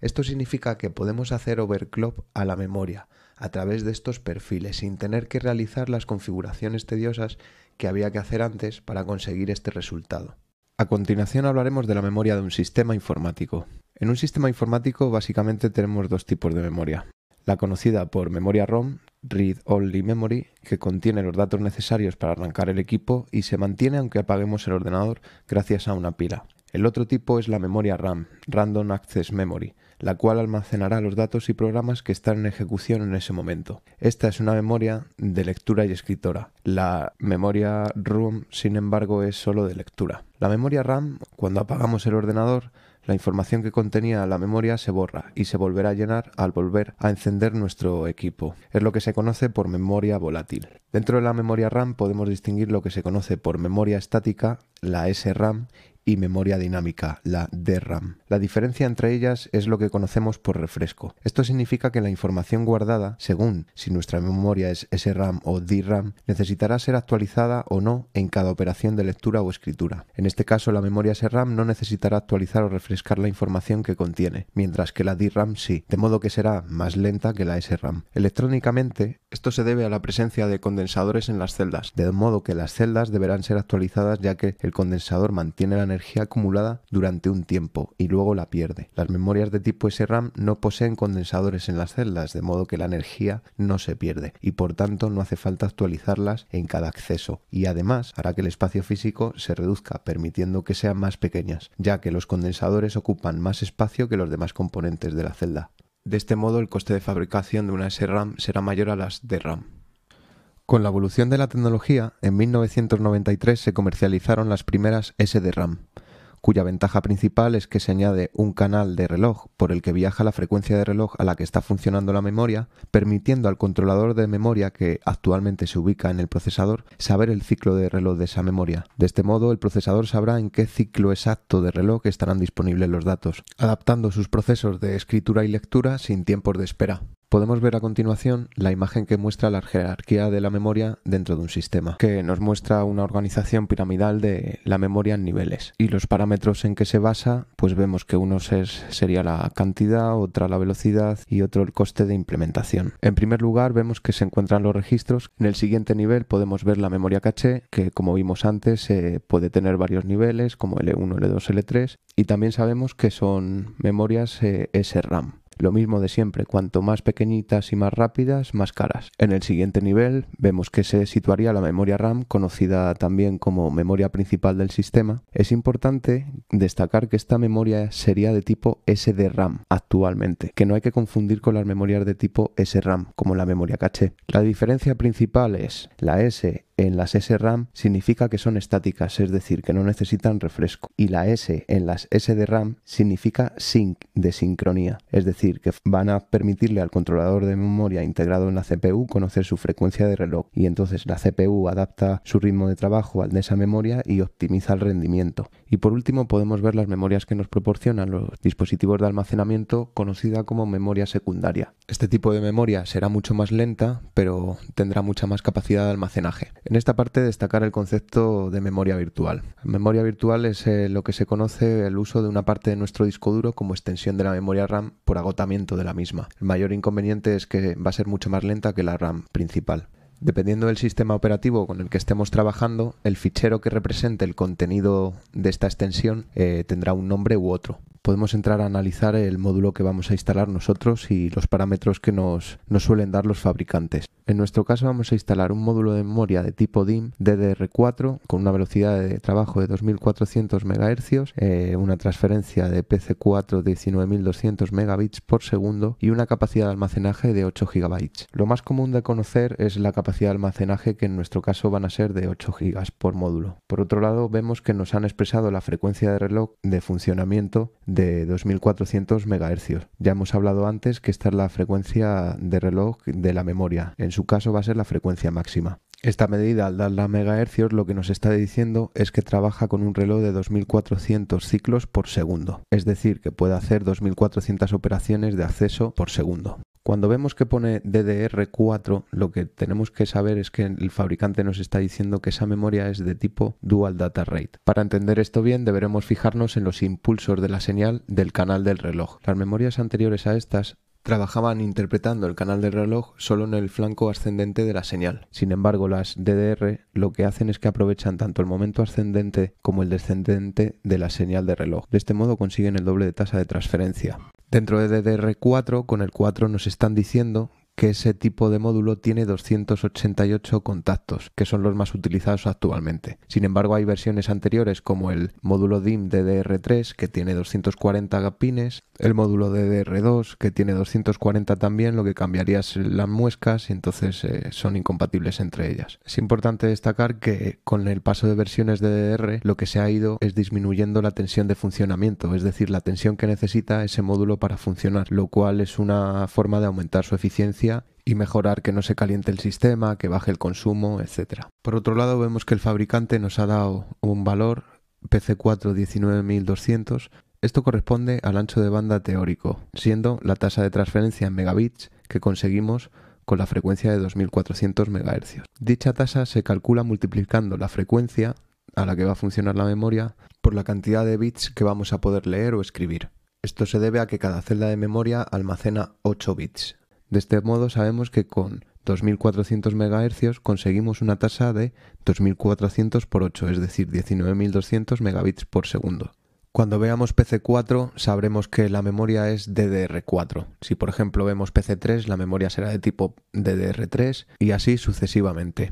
Esto significa que podemos hacer overclock a la memoria a través de estos perfiles sin tener que realizar las configuraciones tediosas que había que hacer antes para conseguir este resultado. A continuación hablaremos de la memoria de un sistema informático. En un sistema informático básicamente tenemos dos tipos de memoria. La conocida por memoria ROM, Read Only Memory, que contiene los datos necesarios para arrancar el equipo y se mantiene aunque apaguemos el ordenador gracias a una pila. El otro tipo es la memoria RAM, Random Access Memory, la cual almacenará los datos y programas que están en ejecución en ese momento. Esta es una memoria de lectura y escritora. La memoria ROM, sin embargo, es solo de lectura. La memoria RAM, cuando apagamos el ordenador, la información que contenía la memoria se borra y se volverá a llenar al volver a encender nuestro equipo. Es lo que se conoce por memoria volátil. Dentro de la memoria RAM podemos distinguir lo que se conoce por memoria estática, la SRAM, y memoria dinámica, la DRAM. La diferencia entre ellas es lo que conocemos por refresco. Esto significa que la información guardada, según si nuestra memoria es SRAM o DRAM, necesitará ser actualizada o no en cada operación de lectura o escritura. En este caso, la memoria SRAM no necesitará actualizar o refrescar la información que contiene, mientras que la DRAM sí, de modo que será más lenta que la SRAM. Electrónicamente, esto se debe a la presencia de condensadores en las celdas, de modo que las celdas deberán ser actualizadas ya que el condensador mantiene la energía acumulada durante un tiempo y luego la pierde. Las memorias de tipo SRAM no poseen condensadores en las celdas, de modo que la energía no se pierde y por tanto no hace falta actualizarlas en cada acceso y además hará que el espacio físico se reduzca, permitiendo que sean más pequeñas, ya que los condensadores ocupan más espacio que los demás componentes de la celda. De este modo, el coste de fabricación de una SRAM será mayor a las de RAM. Con la evolución de la tecnología, en 1993 se comercializaron las primeras sd cuya ventaja principal es que se añade un canal de reloj por el que viaja la frecuencia de reloj a la que está funcionando la memoria, permitiendo al controlador de memoria que actualmente se ubica en el procesador saber el ciclo de reloj de esa memoria. De este modo, el procesador sabrá en qué ciclo exacto de reloj estarán disponibles los datos, adaptando sus procesos de escritura y lectura sin tiempos de espera podemos ver a continuación la imagen que muestra la jerarquía de la memoria dentro de un sistema, que nos muestra una organización piramidal de la memoria en niveles. Y los parámetros en que se basa, pues vemos que uno es, sería la cantidad, otra la velocidad y otro el coste de implementación. En primer lugar, vemos que se encuentran los registros. En el siguiente nivel podemos ver la memoria caché, que como vimos antes eh, puede tener varios niveles, como L1, L2, L3. Y también sabemos que son memorias eh, SRAM. Lo mismo de siempre, cuanto más pequeñitas y más rápidas, más caras. En el siguiente nivel vemos que se situaría la memoria RAM, conocida también como memoria principal del sistema. Es importante destacar que esta memoria sería de tipo SDRAM actualmente, que no hay que confundir con las memorias de tipo SRAM, como la memoria caché. La diferencia principal es la S en las SRAM significa que son estáticas, es decir, que no necesitan refresco. Y la S en las SDRAM significa sync, de sincronía, es decir, que van a permitirle al controlador de memoria integrado en la CPU conocer su frecuencia de reloj y entonces la CPU adapta su ritmo de trabajo al de esa memoria y optimiza el rendimiento. Y por último podemos ver las memorias que nos proporcionan los dispositivos de almacenamiento conocida como memoria secundaria. Este tipo de memoria será mucho más lenta, pero tendrá mucha más capacidad de almacenaje. En esta parte destacar el concepto de memoria virtual. Memoria virtual es eh, lo que se conoce el uso de una parte de nuestro disco duro como extensión de la memoria RAM por agotamiento de la misma. El mayor inconveniente es que va a ser mucho más lenta que la RAM principal. Dependiendo del sistema operativo con el que estemos trabajando, el fichero que represente el contenido de esta extensión eh, tendrá un nombre u otro podemos entrar a analizar el módulo que vamos a instalar nosotros y los parámetros que nos, suelen dar los fabricantes. En nuestro caso vamos a instalar un módulo de memoria de tipo DIM DDR4 con una velocidad de trabajo de 2400 MHz, eh, una transferencia de PC4 19200 Mbps por y una capacidad de almacenaje de 8 GB. Lo más común de conocer es la capacidad de almacenaje que en nuestro caso van a ser de 8 GB por módulo. Por otro lado vemos que nos han expresado la frecuencia de reloj de funcionamiento de 2400 megahercios. Ya hemos hablado antes que esta es la frecuencia de reloj de la memoria. En su caso va a ser la frecuencia máxima. Esta medida al dar la megahercios lo que nos está diciendo es que trabaja con un reloj de 2400 ciclos por segundo, es decir, que puede hacer 2400 operaciones de acceso por segundo. Cuando vemos que pone DDR4, lo que tenemos que saber es que el fabricante nos está diciendo que esa memoria es de tipo Dual Data Rate. Para entender esto bien, deberemos fijarnos en los impulsos de la señal del canal del reloj. Las memorias anteriores a estas trabajaban interpretando el canal de reloj solo en el flanco ascendente de la señal. Sin embargo, las DDR lo que hacen es que aprovechan tanto el momento ascendente como el descendente de la señal de reloj. De este modo consiguen el doble de tasa de transferencia. Dentro de DDR4, con el 4 nos están diciendo que ese tipo de módulo tiene 288 contactos, que son los más utilizados actualmente. Sin embargo, hay versiones anteriores como el módulo DIM DDR3, que tiene 240 pines, el módulo DDR2, que tiene 240 también, lo que cambiaría las muescas y entonces eh, son incompatibles entre ellas. Es importante destacar que con el paso de versiones DDR lo que se ha ido es disminuyendo la tensión de funcionamiento, es decir, la tensión que necesita ese módulo para funcionar, lo cual es una forma de aumentar su eficiencia y mejorar que no se caliente el sistema, que baje el consumo, etc. Por otro lado, vemos que el fabricante nos ha dado un valor PC4 19200. Esto corresponde al ancho de banda teórico, siendo la tasa de transferencia en megabits que conseguimos con la frecuencia de 2400 MHz. Dicha tasa se calcula multiplicando la frecuencia a la que va a funcionar la memoria por la cantidad de bits que vamos a poder leer o escribir. Esto se debe a que cada celda de memoria almacena 8 bits, de este modo sabemos que con 2400 MHz conseguimos una tasa de 2400 por 8, es decir, 19200 megabits por segundo. Cuando veamos PC4 sabremos que la memoria es DDR4. Si por ejemplo vemos PC3 la memoria será de tipo DDR3 y así sucesivamente.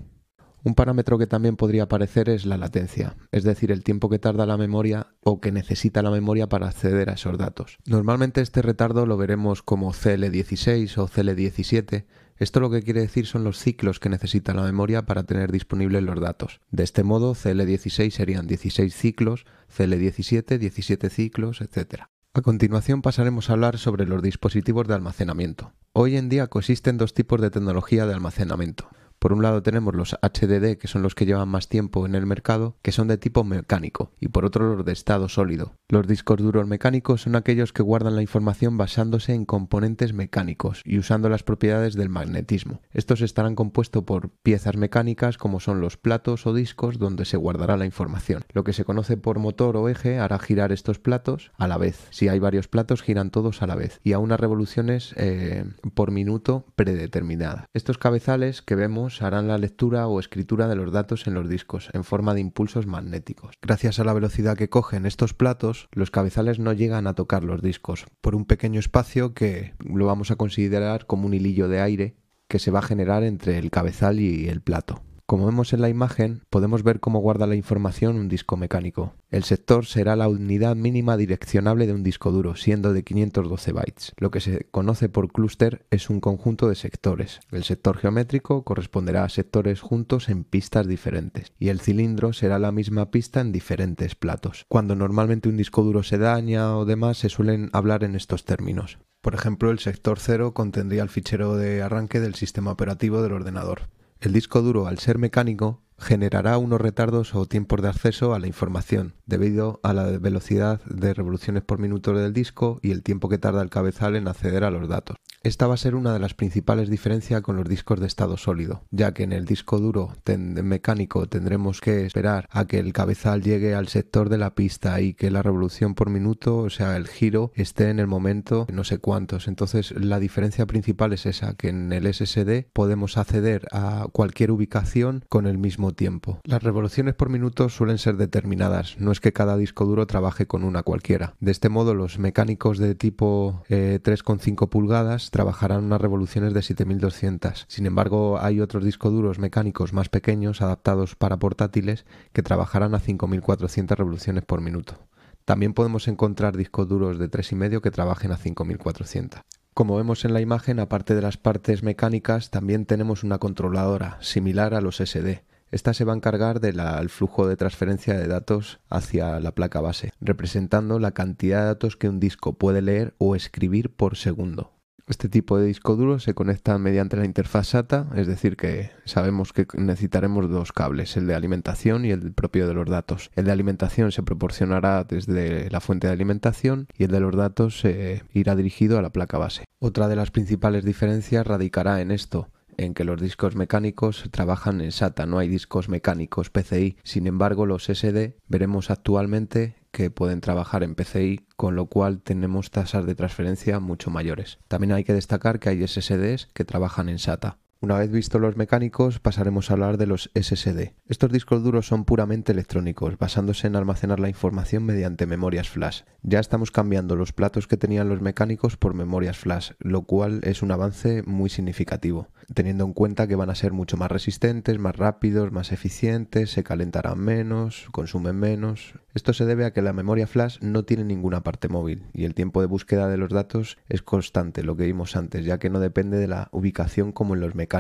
Un parámetro que también podría aparecer es la latencia, es decir, el tiempo que tarda la memoria o que necesita la memoria para acceder a esos datos. Normalmente este retardo lo veremos como CL16 o CL17. Esto lo que quiere decir son los ciclos que necesita la memoria para tener disponibles los datos. De este modo, CL16 serían 16 ciclos, CL17 17 ciclos, etc. A continuación pasaremos a hablar sobre los dispositivos de almacenamiento. Hoy en día coexisten dos tipos de tecnología de almacenamiento. Por un lado tenemos los HDD, que son los que llevan más tiempo en el mercado, que son de tipo mecánico, y por otro los de estado sólido. Los discos duros mecánicos son aquellos que guardan la información basándose en componentes mecánicos y usando las propiedades del magnetismo. Estos estarán compuestos por piezas mecánicas como son los platos o discos donde se guardará la información. Lo que se conoce por motor o eje hará girar estos platos a la vez. Si hay varios platos, giran todos a la vez y a unas revoluciones eh, por minuto predeterminadas. Estos cabezales que vemos harán la lectura o escritura de los datos en los discos en forma de impulsos magnéticos. Gracias a la velocidad que cogen estos platos, los cabezales no llegan a tocar los discos por un pequeño espacio que lo vamos a considerar como un hilillo de aire que se va a generar entre el cabezal y el plato. Como vemos en la imagen, podemos ver cómo guarda la información un disco mecánico. El sector será la unidad mínima direccionable de un disco duro, siendo de 512 bytes. Lo que se conoce por clúster es un conjunto de sectores. El sector geométrico corresponderá a sectores juntos en pistas diferentes, y el cilindro será la misma pista en diferentes platos. Cuando normalmente un disco duro se daña o demás, se suelen hablar en estos términos. Por ejemplo, el sector 0 contendría el fichero de arranque del sistema operativo del ordenador el disco duro, al ser mecánico, generará unos retardos o tiempos de acceso a la información, debido a la velocidad de revoluciones por minuto del disco y el tiempo que tarda el cabezal en acceder a los datos. Esta va a ser una de las principales diferencias con los discos de estado sólido, ya que en el disco duro mecánico tendremos que esperar a que el cabezal llegue al sector de la pista y que la revolución por minuto, o sea, el giro, esté en el momento no sé cuántos. Entonces, la diferencia principal es esa, que en el SSD podemos acceder a cualquier ubicación con el mismo tiempo. Las revoluciones por minuto suelen ser determinadas, no es que cada disco duro trabaje con una cualquiera. De este modo, los mecánicos de tipo 3,5 eh, pulgadas trabajarán unas revoluciones de 7200. Sin embargo, hay otros discos duros mecánicos más pequeños adaptados para portátiles que trabajarán a 5400 revoluciones por minuto. También podemos encontrar discos duros de 3,5 que trabajen a 5400. Como vemos en la imagen, aparte de las partes mecánicas, también tenemos una controladora, similar a los SD. Esta se va a encargar del flujo de transferencia de datos hacia la placa base, representando la cantidad de datos que un disco puede leer o escribir por segundo. Este tipo de disco duro se conecta mediante la interfaz SATA, es decir, que sabemos que necesitaremos dos cables, el de alimentación y el propio de los datos. El de alimentación se proporcionará desde la fuente de alimentación y el de los datos se irá dirigido a la placa base. Otra de las principales diferencias radicará en esto en que los discos mecánicos trabajan en SATA, no hay discos mecánicos PCI. Sin embargo, los SD veremos actualmente que pueden trabajar en PCI, con lo cual tenemos tasas de transferencia mucho mayores. También hay que destacar que hay SSDs que trabajan en SATA. Una vez visto los mecánicos, pasaremos a hablar de los SSD. Estos discos duros son puramente electrónicos, basándose en almacenar la información mediante memorias flash. Ya estamos cambiando los platos que tenían los mecánicos por memorias flash, lo cual es un avance muy significativo, teniendo en cuenta que van a ser mucho más resistentes, más rápidos, más eficientes, se calentarán menos, consumen menos. Esto se debe a que la memoria flash no tiene ninguna parte móvil y el tiempo de búsqueda de los datos es constante, lo que vimos antes, ya que no depende de la ubicación como en los mecánicos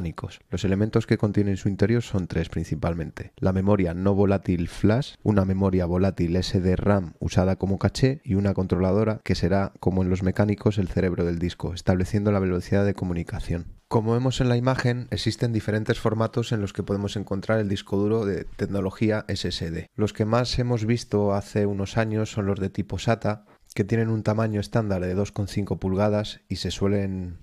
los elementos que contienen su interior son tres principalmente. La memoria no volátil flash, una memoria volátil SD RAM usada como caché y una controladora que será, como en los mecánicos, el cerebro del disco, estableciendo la velocidad de comunicación. Como vemos en la imagen, existen diferentes formatos en los que podemos encontrar el disco duro de tecnología SSD. Los que más hemos visto hace unos años son los de tipo SATA, que tienen un tamaño estándar de 2,5 pulgadas y se suelen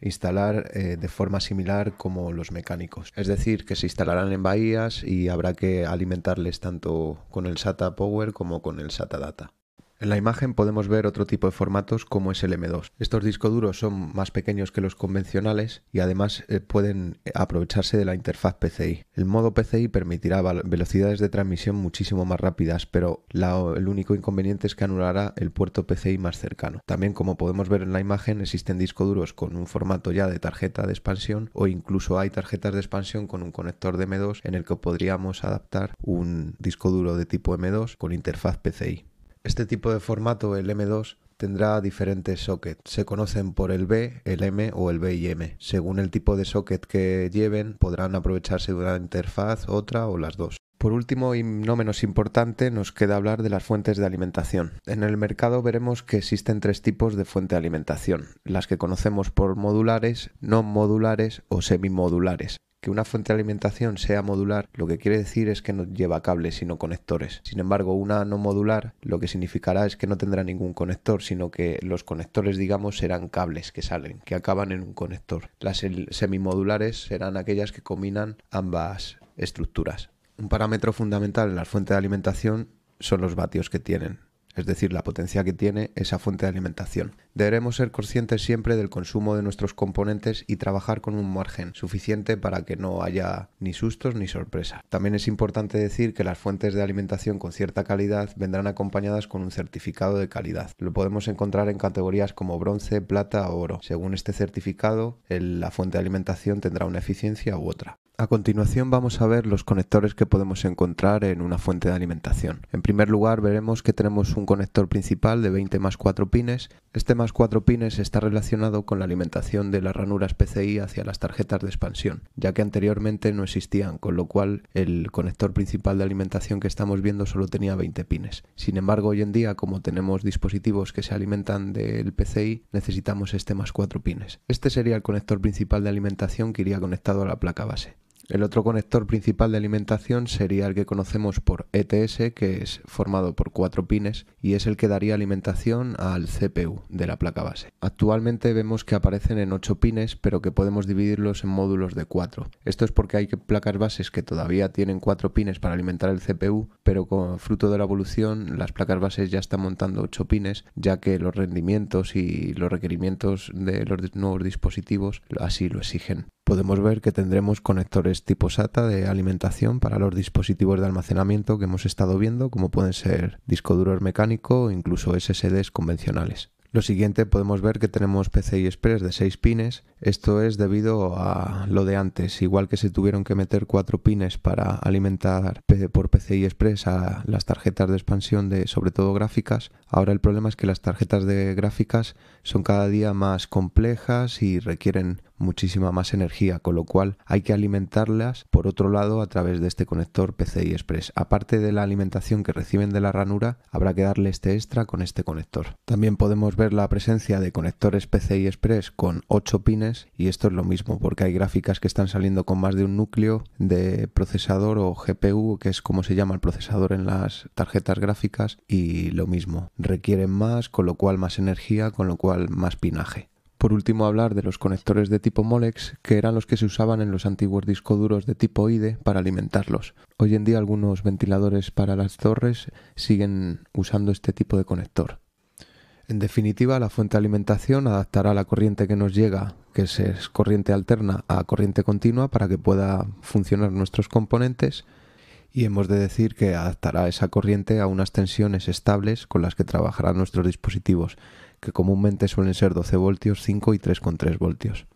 instalar eh, de forma similar como los mecánicos. Es decir, que se instalarán en bahías y habrá que alimentarles tanto con el SATA Power como con el SATA Data. En la imagen podemos ver otro tipo de formatos como es el M2. Estos discos duros son más pequeños que los convencionales y además eh, pueden eh, aprovecharse de la interfaz PCI. El modo PCI permitirá velocidades de transmisión muchísimo más rápidas, pero el único inconveniente es que anulará el puerto PCI más cercano. También como podemos ver en la imagen existen discos duros con un formato ya de tarjeta de expansión o incluso hay tarjetas de expansión con un conector de M2 en el que podríamos adaptar un disco duro de tipo M2 con interfaz PCI. Este tipo de formato, el M2, tendrá diferentes sockets. Se conocen por el B, el M o el B Según el tipo de socket que lleven, podrán aprovecharse de una interfaz, otra o las dos. Por último y no menos importante, nos queda hablar de las fuentes de alimentación. En el mercado veremos que existen tres tipos de fuente de alimentación, las que conocemos por modulares, no modulares o semimodulares. Que una fuente de alimentación sea modular lo que quiere decir es que no lleva cables sino conectores. Sin embargo, una no modular lo que significará es que no tendrá ningún conector, sino que los conectores, digamos, serán cables que salen, que acaban en un conector. Las semimodulares serán aquellas que combinan ambas estructuras. Un parámetro fundamental en las fuentes de alimentación son los vatios que tienen es decir, la potencia que tiene esa fuente de alimentación. Deberemos ser conscientes siempre del consumo de nuestros componentes y trabajar con un margen suficiente para que no haya ni sustos ni sorpresas. También es importante decir que las fuentes de alimentación con cierta calidad vendrán acompañadas con un certificado de calidad. Lo podemos encontrar en categorías como bronce, plata o oro. Según este certificado, la fuente de alimentación tendrá una eficiencia u otra. A continuación vamos a ver los conectores que podemos encontrar en una fuente de alimentación. En primer lugar veremos que tenemos un conector principal de 20 más 4 pines. Este más 4 pines está relacionado con la alimentación de las ranuras PCI hacia las tarjetas de expansión, ya que anteriormente no existían, con lo cual el conector principal de alimentación que estamos viendo solo tenía 20 pines. Sin embargo, hoy en día, como tenemos dispositivos que se alimentan del PCI, necesitamos este más 4 pines. Este sería el conector principal de alimentación que iría conectado a la placa base. El otro conector principal de alimentación sería el que conocemos por ETS, que es formado por cuatro pines y es el que daría alimentación al CPU de la placa base. Actualmente vemos que aparecen en ocho pines, pero que podemos dividirlos en módulos de 4. Esto es porque hay placas bases que todavía tienen cuatro pines para alimentar el CPU, pero con fruto de la evolución las placas bases ya están montando 8 pines, ya que los rendimientos y los requerimientos de los nuevos dispositivos así lo exigen podemos ver que tendremos conectores tipo SATA de alimentación para los dispositivos de almacenamiento que hemos estado viendo, como pueden ser disco duro mecánico o incluso SSDs convencionales. Lo siguiente podemos ver que tenemos PCI Express de 6 pines. Esto es debido a lo de antes. Igual que se tuvieron que meter 4 pines para alimentar por PCI Express a las tarjetas de expansión de sobre todo gráficas, ahora el problema es que las tarjetas de gráficas son cada día más complejas y requieren muchísima más energía, con lo cual hay que alimentarlas por otro lado a través de este conector PCI Express. Aparte de la alimentación que reciben de la ranura, habrá que darle este extra con este conector. También podemos ver la presencia de conectores PCI Express con 8 pines y esto es lo mismo porque hay gráficas que están saliendo con más de un núcleo de procesador o GPU, que es como se llama el procesador en las tarjetas gráficas y lo mismo, requieren más, con lo cual más energía, con lo cual más pinaje por último hablar de los conectores de tipo Molex, que eran los que se usaban en los antiguos discos duros de tipo IDE para alimentarlos. Hoy en día algunos ventiladores para las torres siguen usando este tipo de conector. En definitiva, la fuente de alimentación adaptará la corriente que nos llega, que es corriente alterna, a corriente continua para que pueda funcionar nuestros componentes y hemos de decir que adaptará esa corriente a unas tensiones estables con las que trabajarán nuestros dispositivos que comúnmente suelen ser 12 voltios, 5 y 3,3 voltios.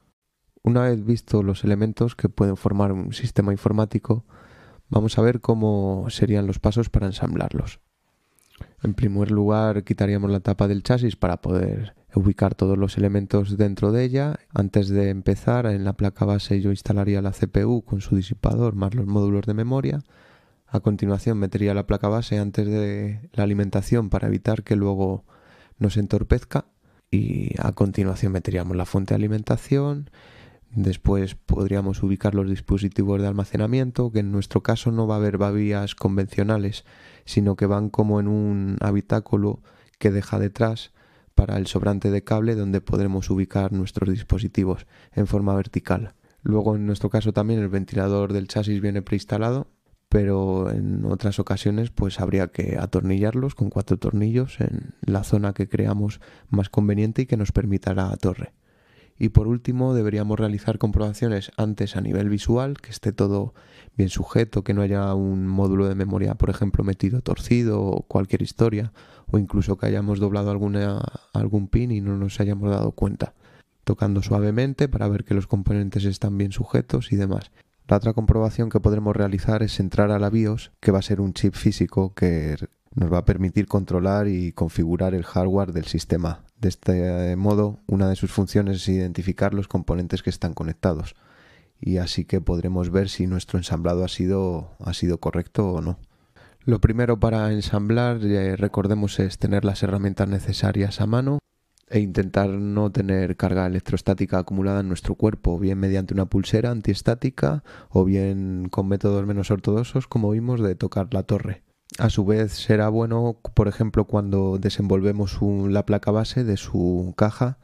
Una vez visto los elementos que pueden formar un sistema informático, vamos a ver cómo serían los pasos para ensamblarlos. En primer lugar, quitaríamos la tapa del chasis para poder ubicar todos los elementos dentro de ella. Antes de empezar, en la placa base yo instalaría la CPU con su disipador más los módulos de memoria. A continuación, metería la placa base antes de la alimentación para evitar que luego nos entorpezca y a continuación meteríamos la fuente de alimentación, después podríamos ubicar los dispositivos de almacenamiento, que en nuestro caso no va a haber babías convencionales, sino que van como en un habitáculo que deja detrás para el sobrante de cable donde podremos ubicar nuestros dispositivos en forma vertical. Luego en nuestro caso también el ventilador del chasis viene preinstalado pero en otras ocasiones pues habría que atornillarlos con cuatro tornillos en la zona que creamos más conveniente y que nos permita la torre. Y por último deberíamos realizar comprobaciones antes a nivel visual, que esté todo bien sujeto, que no haya un módulo de memoria por ejemplo metido torcido o cualquier historia, o incluso que hayamos doblado algún pin y no nos hayamos dado cuenta, tocando suavemente para ver que los componentes están bien sujetos y demás. La otra comprobación que podremos realizar es entrar a la BIOS, que va a ser un chip físico que nos va a permitir controlar y configurar el hardware del sistema. De este modo, una de sus funciones es identificar los componentes que están conectados y así que podremos ver si nuestro ensamblado ha sido, ha sido correcto o no. Lo primero para ensamblar, eh, recordemos, es tener las herramientas necesarias a mano e intentar no tener carga electrostática acumulada en nuestro cuerpo, bien mediante una pulsera antiestática o bien con métodos menos ortodoxos, como vimos, de tocar la torre. A su vez, será bueno, por ejemplo, cuando desenvolvemos la placa base de su caja,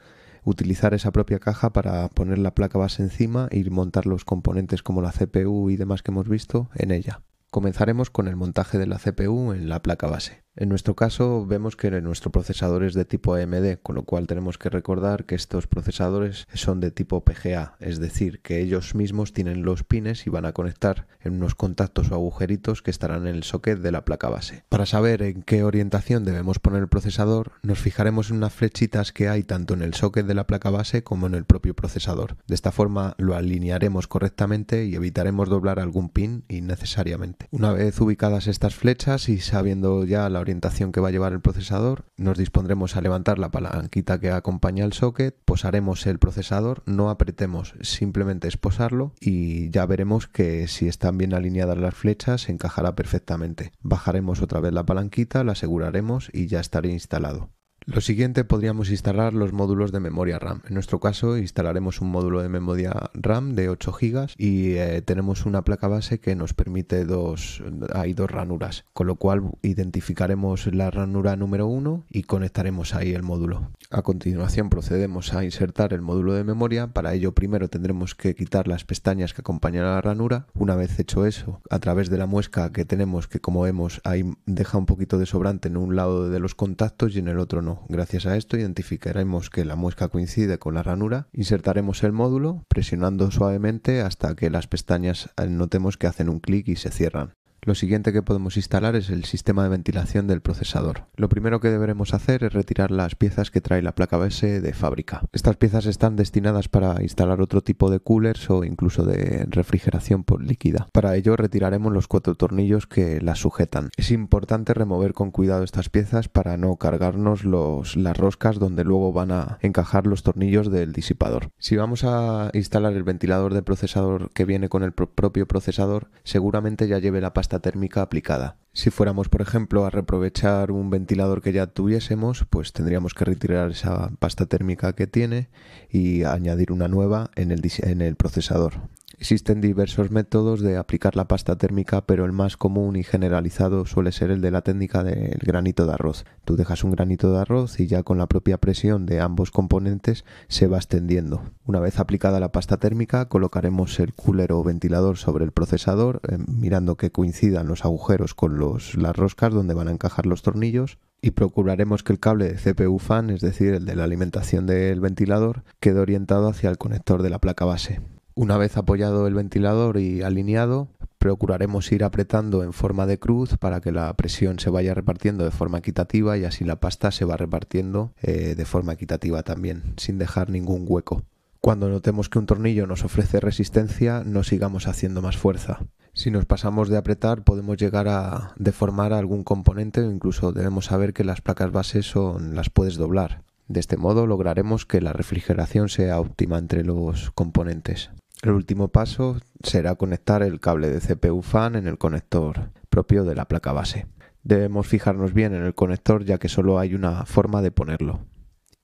utilizar esa propia caja para poner la placa base encima y montar los componentes como la CPU y demás que hemos visto en ella. Comenzaremos con el montaje de la CPU en la placa base. En nuestro caso vemos que nuestro procesador es de tipo AMD, con lo cual tenemos que recordar que estos procesadores son de tipo PGA, es decir, que ellos mismos tienen los pines y van a conectar en unos contactos o agujeritos que estarán en el socket de la placa base. Para saber en qué orientación debemos poner el procesador, nos fijaremos en unas flechitas que hay tanto en el socket de la placa base como en el propio procesador. De esta forma lo alinearemos correctamente y evitaremos doblar algún pin innecesariamente. Una vez ubicadas estas flechas y sabiendo ya la orientación que va a llevar el procesador, nos dispondremos a levantar la palanquita que acompaña el socket, posaremos el procesador, no apretemos, simplemente es posarlo y ya veremos que si están bien alineadas las flechas encajará perfectamente. Bajaremos otra vez la palanquita, la aseguraremos y ya estaré instalado. Lo siguiente podríamos instalar los módulos de memoria RAM. En nuestro caso instalaremos un módulo de memoria RAM de 8 GB y eh, tenemos una placa base que nos permite dos, hay dos ranuras, con lo cual identificaremos la ranura número 1 y conectaremos ahí el módulo. A continuación procedemos a insertar el módulo de memoria, para ello primero tendremos que quitar las pestañas que acompañan a la ranura, una vez hecho eso, a través de la muesca que tenemos que como vemos ahí deja un poquito de sobrante en un lado de los contactos y en el otro no. Gracias a esto identificaremos que la muesca coincide con la ranura, insertaremos el módulo presionando suavemente hasta que las pestañas eh, notemos que hacen un clic y se cierran. Lo siguiente que podemos instalar es el sistema de ventilación del procesador. Lo primero que deberemos hacer es retirar las piezas que trae la placa base de fábrica. Estas piezas están destinadas para instalar otro tipo de coolers o incluso de refrigeración por líquida. Para ello retiraremos los cuatro tornillos que las sujetan. Es importante remover con cuidado estas piezas para no cargarnos las roscas donde luego van a encajar los tornillos del disipador. Si vamos a instalar el ventilador de procesador que viene con el propio procesador, seguramente ya lleve la pasta térmica aplicada. Si fuéramos, por ejemplo, a reprovechar un ventilador que ya tuviésemos, pues tendríamos que retirar esa pasta térmica que tiene y añadir una nueva en el procesador. Existen diversos métodos de aplicar la pasta térmica, pero el más común y generalizado suele ser el de la técnica del granito de arroz. Tú dejas un granito de arroz y ya con la propia presión de ambos componentes se va extendiendo. Una vez aplicada la pasta térmica, colocaremos el cooler o ventilador sobre el procesador, eh, mirando que coincidan los agujeros con las roscas donde van a encajar los tornillos y procuraremos que el cable de CPU fan, es decir, el de la alimentación del ventilador, quede orientado hacia el conector de la placa base. Una vez apoyado el ventilador y alineado, procuraremos ir apretando en forma de cruz para que la presión se vaya repartiendo de forma equitativa y así la pasta se va repartiendo eh, de forma equitativa también, sin dejar ningún hueco. Cuando notemos que un tornillo nos ofrece resistencia, no sigamos haciendo más fuerza. Si nos pasamos de apretar, podemos llegar a deformar algún componente o incluso debemos saber que las placas bases son las puedes doblar. De este modo lograremos que la refrigeración sea óptima entre los componentes. El último paso será conectar el cable de CPU fan en el conector propio de la placa base. Debemos fijarnos bien en el conector ya que solo hay una forma de ponerlo.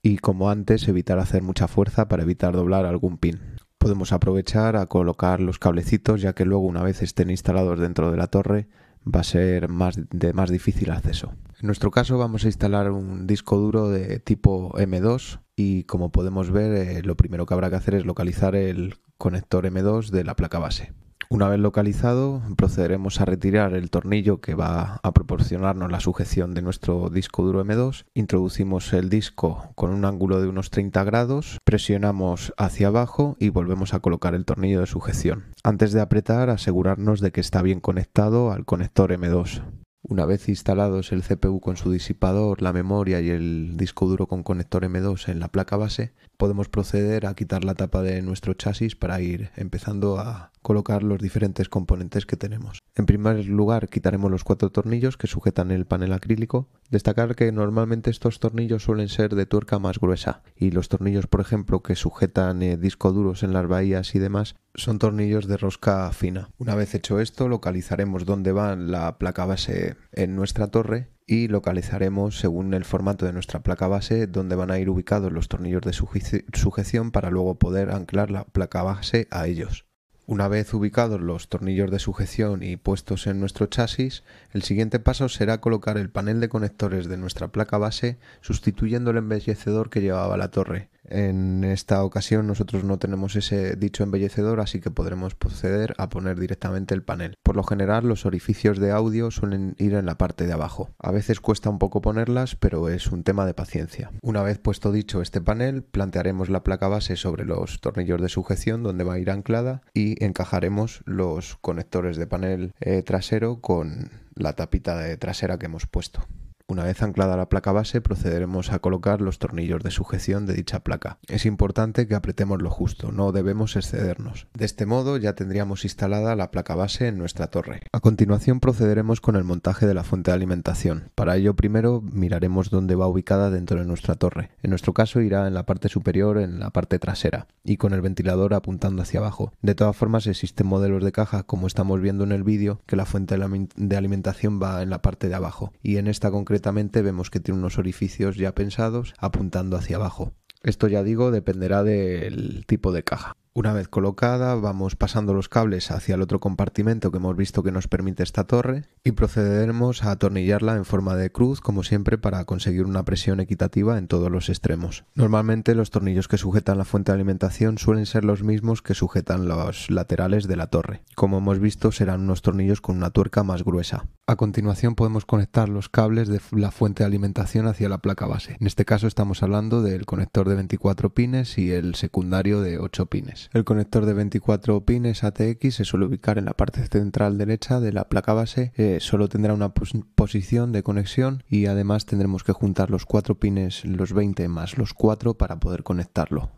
Y como antes, evitar hacer mucha fuerza para evitar doblar algún pin. Podemos aprovechar a colocar los cablecitos ya que luego una vez estén instalados dentro de la torre va a ser más de más difícil acceso. En nuestro caso vamos a instalar un disco duro de tipo M2 y como podemos ver eh, lo primero que habrá que hacer es localizar el conector M2 de la placa base. Una vez localizado, procederemos a retirar el tornillo que va a proporcionarnos la sujeción de nuestro disco duro M2. Introducimos el disco con un ángulo de unos 30 grados, presionamos hacia abajo y volvemos a colocar el tornillo de sujeción. Antes de apretar, asegurarnos de que está bien conectado al conector M2. Una vez instalados el CPU con su disipador, la memoria y el disco duro con conector M2 en la placa base, podemos proceder a quitar la tapa de nuestro chasis para ir empezando a colocar los diferentes componentes que tenemos. En primer lugar quitaremos los cuatro tornillos que sujetan el panel acrílico. Destacar que normalmente estos tornillos suelen ser de tuerca más gruesa y los tornillos por ejemplo que sujetan eh, discos duros en las bahías y demás son tornillos de rosca fina. Una vez hecho esto localizaremos dónde va la placa base en nuestra torre y localizaremos según el formato de nuestra placa base donde van a ir ubicados los tornillos de sujeción para luego poder anclar la placa base a ellos. Una vez ubicados los tornillos de sujeción y puestos en nuestro chasis, el siguiente paso será colocar el panel de conectores de nuestra placa base sustituyendo el embellecedor que llevaba la torre, en esta ocasión nosotros no tenemos ese dicho embellecedor, así que podremos proceder a poner directamente el panel. Por lo general los orificios de audio suelen ir en la parte de abajo. A veces cuesta un poco ponerlas, pero es un tema de paciencia. Una vez puesto dicho este panel, plantearemos la placa base sobre los tornillos de sujeción donde va a ir anclada y encajaremos los conectores de panel eh, trasero con la tapita de trasera que hemos puesto. Una vez anclada la placa base procederemos a colocar los tornillos de sujeción de dicha placa. Es importante que apretemos lo justo, no debemos excedernos. De este modo ya tendríamos instalada la placa base en nuestra torre. A continuación procederemos con el montaje de la fuente de alimentación. Para ello primero miraremos dónde va ubicada dentro de nuestra torre. En nuestro caso irá en la parte superior, en la parte trasera, y con el ventilador apuntando hacia abajo. De todas formas existen modelos de caja, como estamos viendo en el vídeo, que la fuente de alimentación va en la parte de abajo, y en esta concreta concretamente vemos que tiene unos orificios ya pensados apuntando hacia abajo. Esto ya digo, dependerá del tipo de caja. Una vez colocada, vamos pasando los cables hacia el otro compartimento que hemos visto que nos permite esta torre y procederemos a atornillarla en forma de cruz, como siempre, para conseguir una presión equitativa en todos los extremos. Normalmente los tornillos que sujetan la fuente de alimentación suelen ser los mismos que sujetan los laterales de la torre. Como hemos visto, serán unos tornillos con una tuerca más gruesa. A continuación podemos conectar los cables de la fuente de alimentación hacia la placa base. En este caso estamos hablando del conector de 24 pines y el secundario de 8 pines. El conector de 24 pines ATX se suele ubicar en la parte central derecha de la placa base, eh, solo tendrá una posición de conexión y además tendremos que juntar los 4 pines, los 20 más los 4 para poder conectarlo.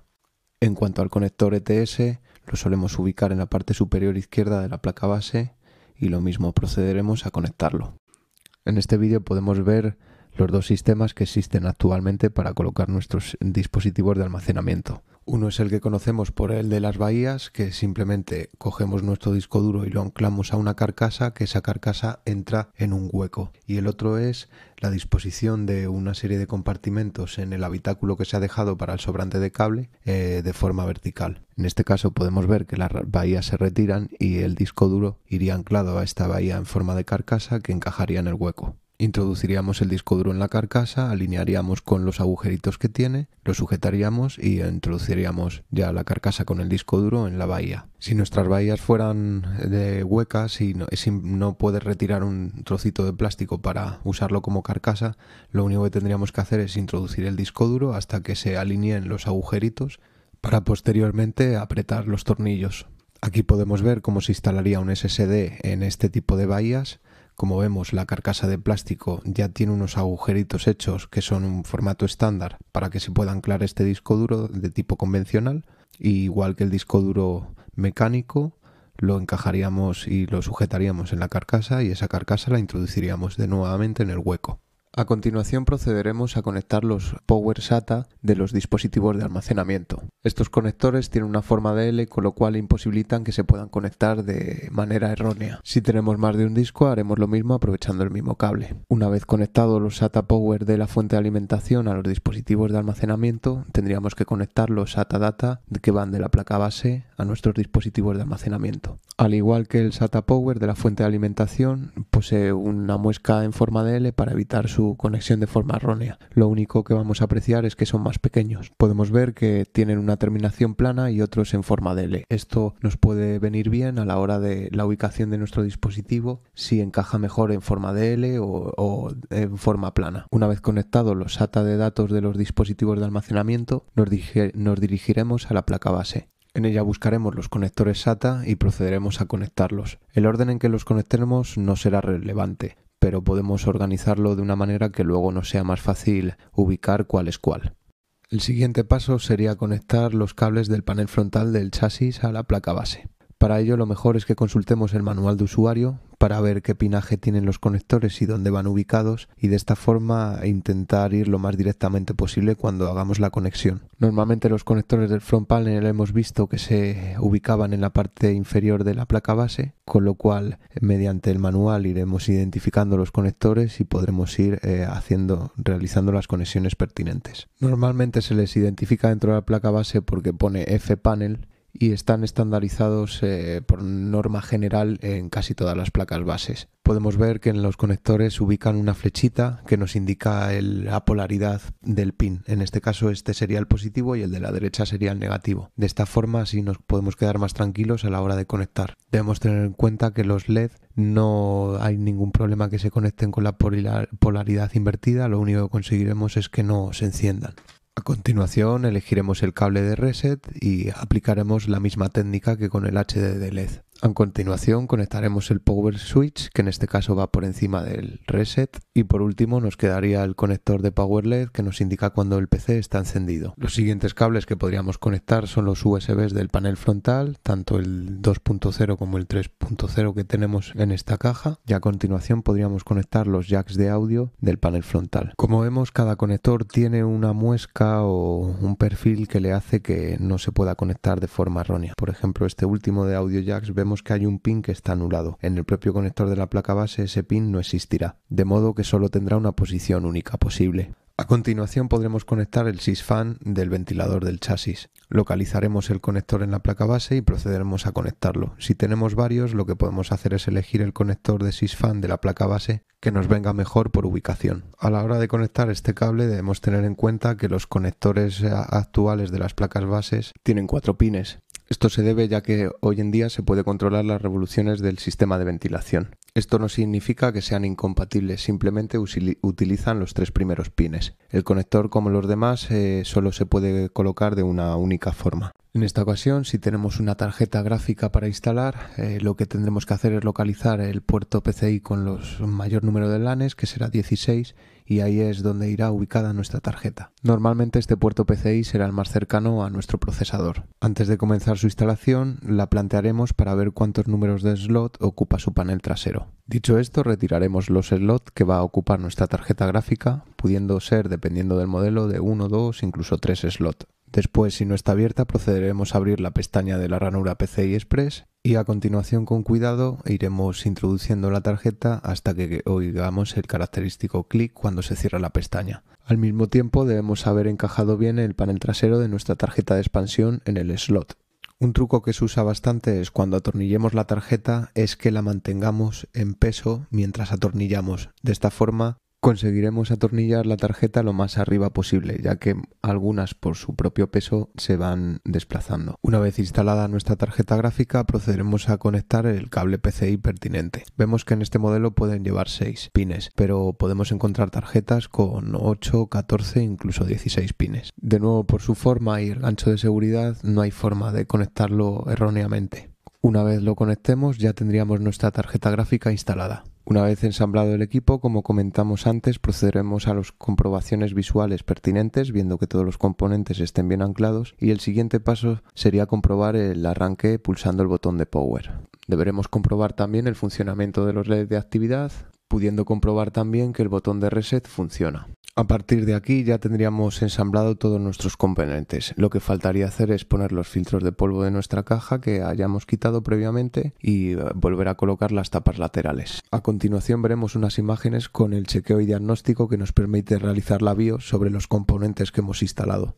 En cuanto al conector ETS, lo solemos ubicar en la parte superior izquierda de la placa base y lo mismo procederemos a conectarlo. En este vídeo podemos ver los dos sistemas que existen actualmente para colocar nuestros dispositivos de almacenamiento. Uno es el que conocemos por el de las bahías, que simplemente cogemos nuestro disco duro y lo anclamos a una carcasa, que esa carcasa entra en un hueco. Y el otro es la disposición de una serie de compartimentos en el habitáculo que se ha dejado para el sobrante de cable eh, de forma vertical. En este caso podemos ver que las bahías se retiran y el disco duro iría anclado a esta bahía en forma de carcasa que encajaría en el hueco. Introduciríamos el disco duro en la carcasa, alinearíamos con los agujeritos que tiene, lo sujetaríamos y introduciríamos ya la carcasa con el disco duro en la bahía. Si nuestras bahías fueran de huecas y no, puedes retirar un trocito de plástico para usarlo como carcasa, lo único que tendríamos que hacer es introducir el disco duro hasta que se alineen los agujeritos para posteriormente apretar los tornillos. Aquí podemos ver cómo se instalaría un SSD en este tipo de bahías como vemos, la carcasa de plástico ya tiene unos agujeritos hechos que son un formato estándar para que se pueda anclar este disco duro de tipo convencional. igual que el disco duro mecánico, lo encajaríamos y lo sujetaríamos en la carcasa y esa carcasa la introduciríamos de nuevamente en el hueco. A continuación procederemos a conectar los power SATA de los dispositivos de almacenamiento. Estos conectores tienen una forma de L con lo cual imposibilitan que se puedan conectar de manera errónea. Si tenemos más de un disco haremos lo mismo aprovechando el mismo cable. Una vez conectados los SATA power de la fuente de alimentación a los dispositivos de almacenamiento tendríamos que conectar los SATA data que van de la placa base a nuestros dispositivos de almacenamiento. Al igual que el SATA power de la fuente de alimentación posee una muesca en forma de L para evitar su conexión de forma errónea. Lo único que vamos a apreciar es que son más pequeños. Podemos ver que tienen una terminación plana y otros en forma de L. Esto nos puede venir bien a la hora de la ubicación de nuestro dispositivo, si encaja mejor en forma de L o, en forma plana. Una vez conectados los SATA de datos de los dispositivos de almacenamiento, nos dirigiremos a la placa base. En ella buscaremos los conectores SATA y procederemos a conectarlos. El orden en que los conectemos no será relevante pero podemos organizarlo de una manera que luego nos sea más fácil ubicar cuál es cuál. El siguiente paso sería conectar los cables del panel frontal del chasis a la placa base. Para ello lo mejor es que consultemos el manual de usuario para ver qué pinaje tienen los conectores y dónde van ubicados y de esta forma intentar ir lo más directamente posible cuando hagamos la conexión. Normalmente los conectores del front panel hemos visto que se ubicaban en la parte inferior de la placa base, con lo cual mediante el manual iremos identificando los conectores y podremos ir eh, haciendo realizando las conexiones pertinentes. Normalmente se les identifica dentro de la placa base porque pone F panel y están estandarizados eh, por norma general en casi todas las placas bases. Podemos ver que en los conectores ubican una flechita que nos indica la polaridad del pin. En este caso este sería el positivo y el de la derecha sería el negativo. De esta forma así nos podemos quedar más tranquilos a la hora de conectar. Debemos tener en cuenta que los LED no hay ningún problema que se conecten con la polaridad invertida, lo único que conseguiremos es que no se enciendan. A continuación elegiremos el cable de reset y aplicaremos la misma técnica que con el HDD LED. A continuación conectaremos el power switch, que en este caso va por encima del reset, y por último nos quedaría el conector de power LED que nos indica cuando el PC está encendido. Los siguientes cables que podríamos conectar son los USBs del panel frontal, tanto el 2.0 como el 3.0 que tenemos en esta caja, y a continuación podríamos conectar los jacks de audio del panel frontal. Como vemos, cada conector tiene una muesca o un perfil que le hace que no se pueda conectar de forma errónea. Por ejemplo, este último de audio jacks vemos que hay un pin que está anulado. En el propio conector de la placa base ese pin no existirá, de modo que solo tendrá una posición única posible. A continuación podremos conectar el SysFan del ventilador del chasis. Localizaremos el conector en la placa base y procederemos a conectarlo. Si tenemos varios, lo que podemos hacer es elegir el conector de SysFan de la placa base que nos venga mejor por ubicación. A la hora de conectar este cable debemos tener en cuenta que los conectores actuales de las placas bases tienen cuatro pines esto se debe ya que hoy en día se puede controlar las revoluciones del sistema de ventilación. Esto no significa que sean incompatibles, simplemente utilizan los tres primeros pines. El conector, como los demás, eh, solo se puede colocar de una única forma. En esta ocasión, si tenemos una tarjeta gráfica para instalar, eh, lo que tendremos que hacer es localizar el puerto PCI con los mayor número de lanes, que será 16, y ahí es donde irá ubicada nuestra tarjeta. Normalmente este puerto PCI será el más cercano a nuestro procesador. Antes de comenzar su instalación, la plantearemos para ver cuántos números de slot ocupa su panel trasero. Dicho esto, retiraremos los slots que va a ocupar nuestra tarjeta gráfica, pudiendo ser, dependiendo del modelo, de 1, 2, incluso 3 slots. Después, si no está abierta, procederemos a abrir la pestaña de la ranura PCI Express y a continuación con cuidado iremos introduciendo la tarjeta hasta que oigamos el característico clic cuando se cierra la pestaña. Al mismo tiempo debemos haber encajado bien el panel trasero de nuestra tarjeta de expansión en el slot. Un truco que se usa bastante es cuando atornillemos la tarjeta es que la mantengamos en peso mientras atornillamos. De esta forma conseguiremos atornillar la tarjeta lo más arriba posible, ya que algunas por su propio peso se van desplazando. Una vez instalada nuestra tarjeta gráfica, procederemos a conectar el cable PCI pertinente. Vemos que en este modelo pueden llevar 6 pines, pero podemos encontrar tarjetas con 8, 14, incluso 16 pines. De nuevo, por su forma y el ancho de seguridad, no hay forma de conectarlo erróneamente. Una vez lo conectemos ya tendríamos nuestra tarjeta gráfica instalada. Una vez ensamblado el equipo, como comentamos antes, procederemos a las comprobaciones visuales pertinentes, viendo que todos los componentes estén bien anclados, y el siguiente paso sería comprobar el arranque pulsando el botón de Power. Deberemos comprobar también el funcionamiento de los LEDs de actividad, pudiendo comprobar también que el botón de Reset funciona. A partir de aquí ya tendríamos ensamblado todos nuestros componentes. Lo que faltaría hacer es poner los filtros de polvo de nuestra caja que hayamos quitado previamente y eh, volver a colocar las tapas laterales. A continuación veremos unas imágenes con el chequeo y diagnóstico que nos permite realizar la bio sobre los componentes que hemos instalado.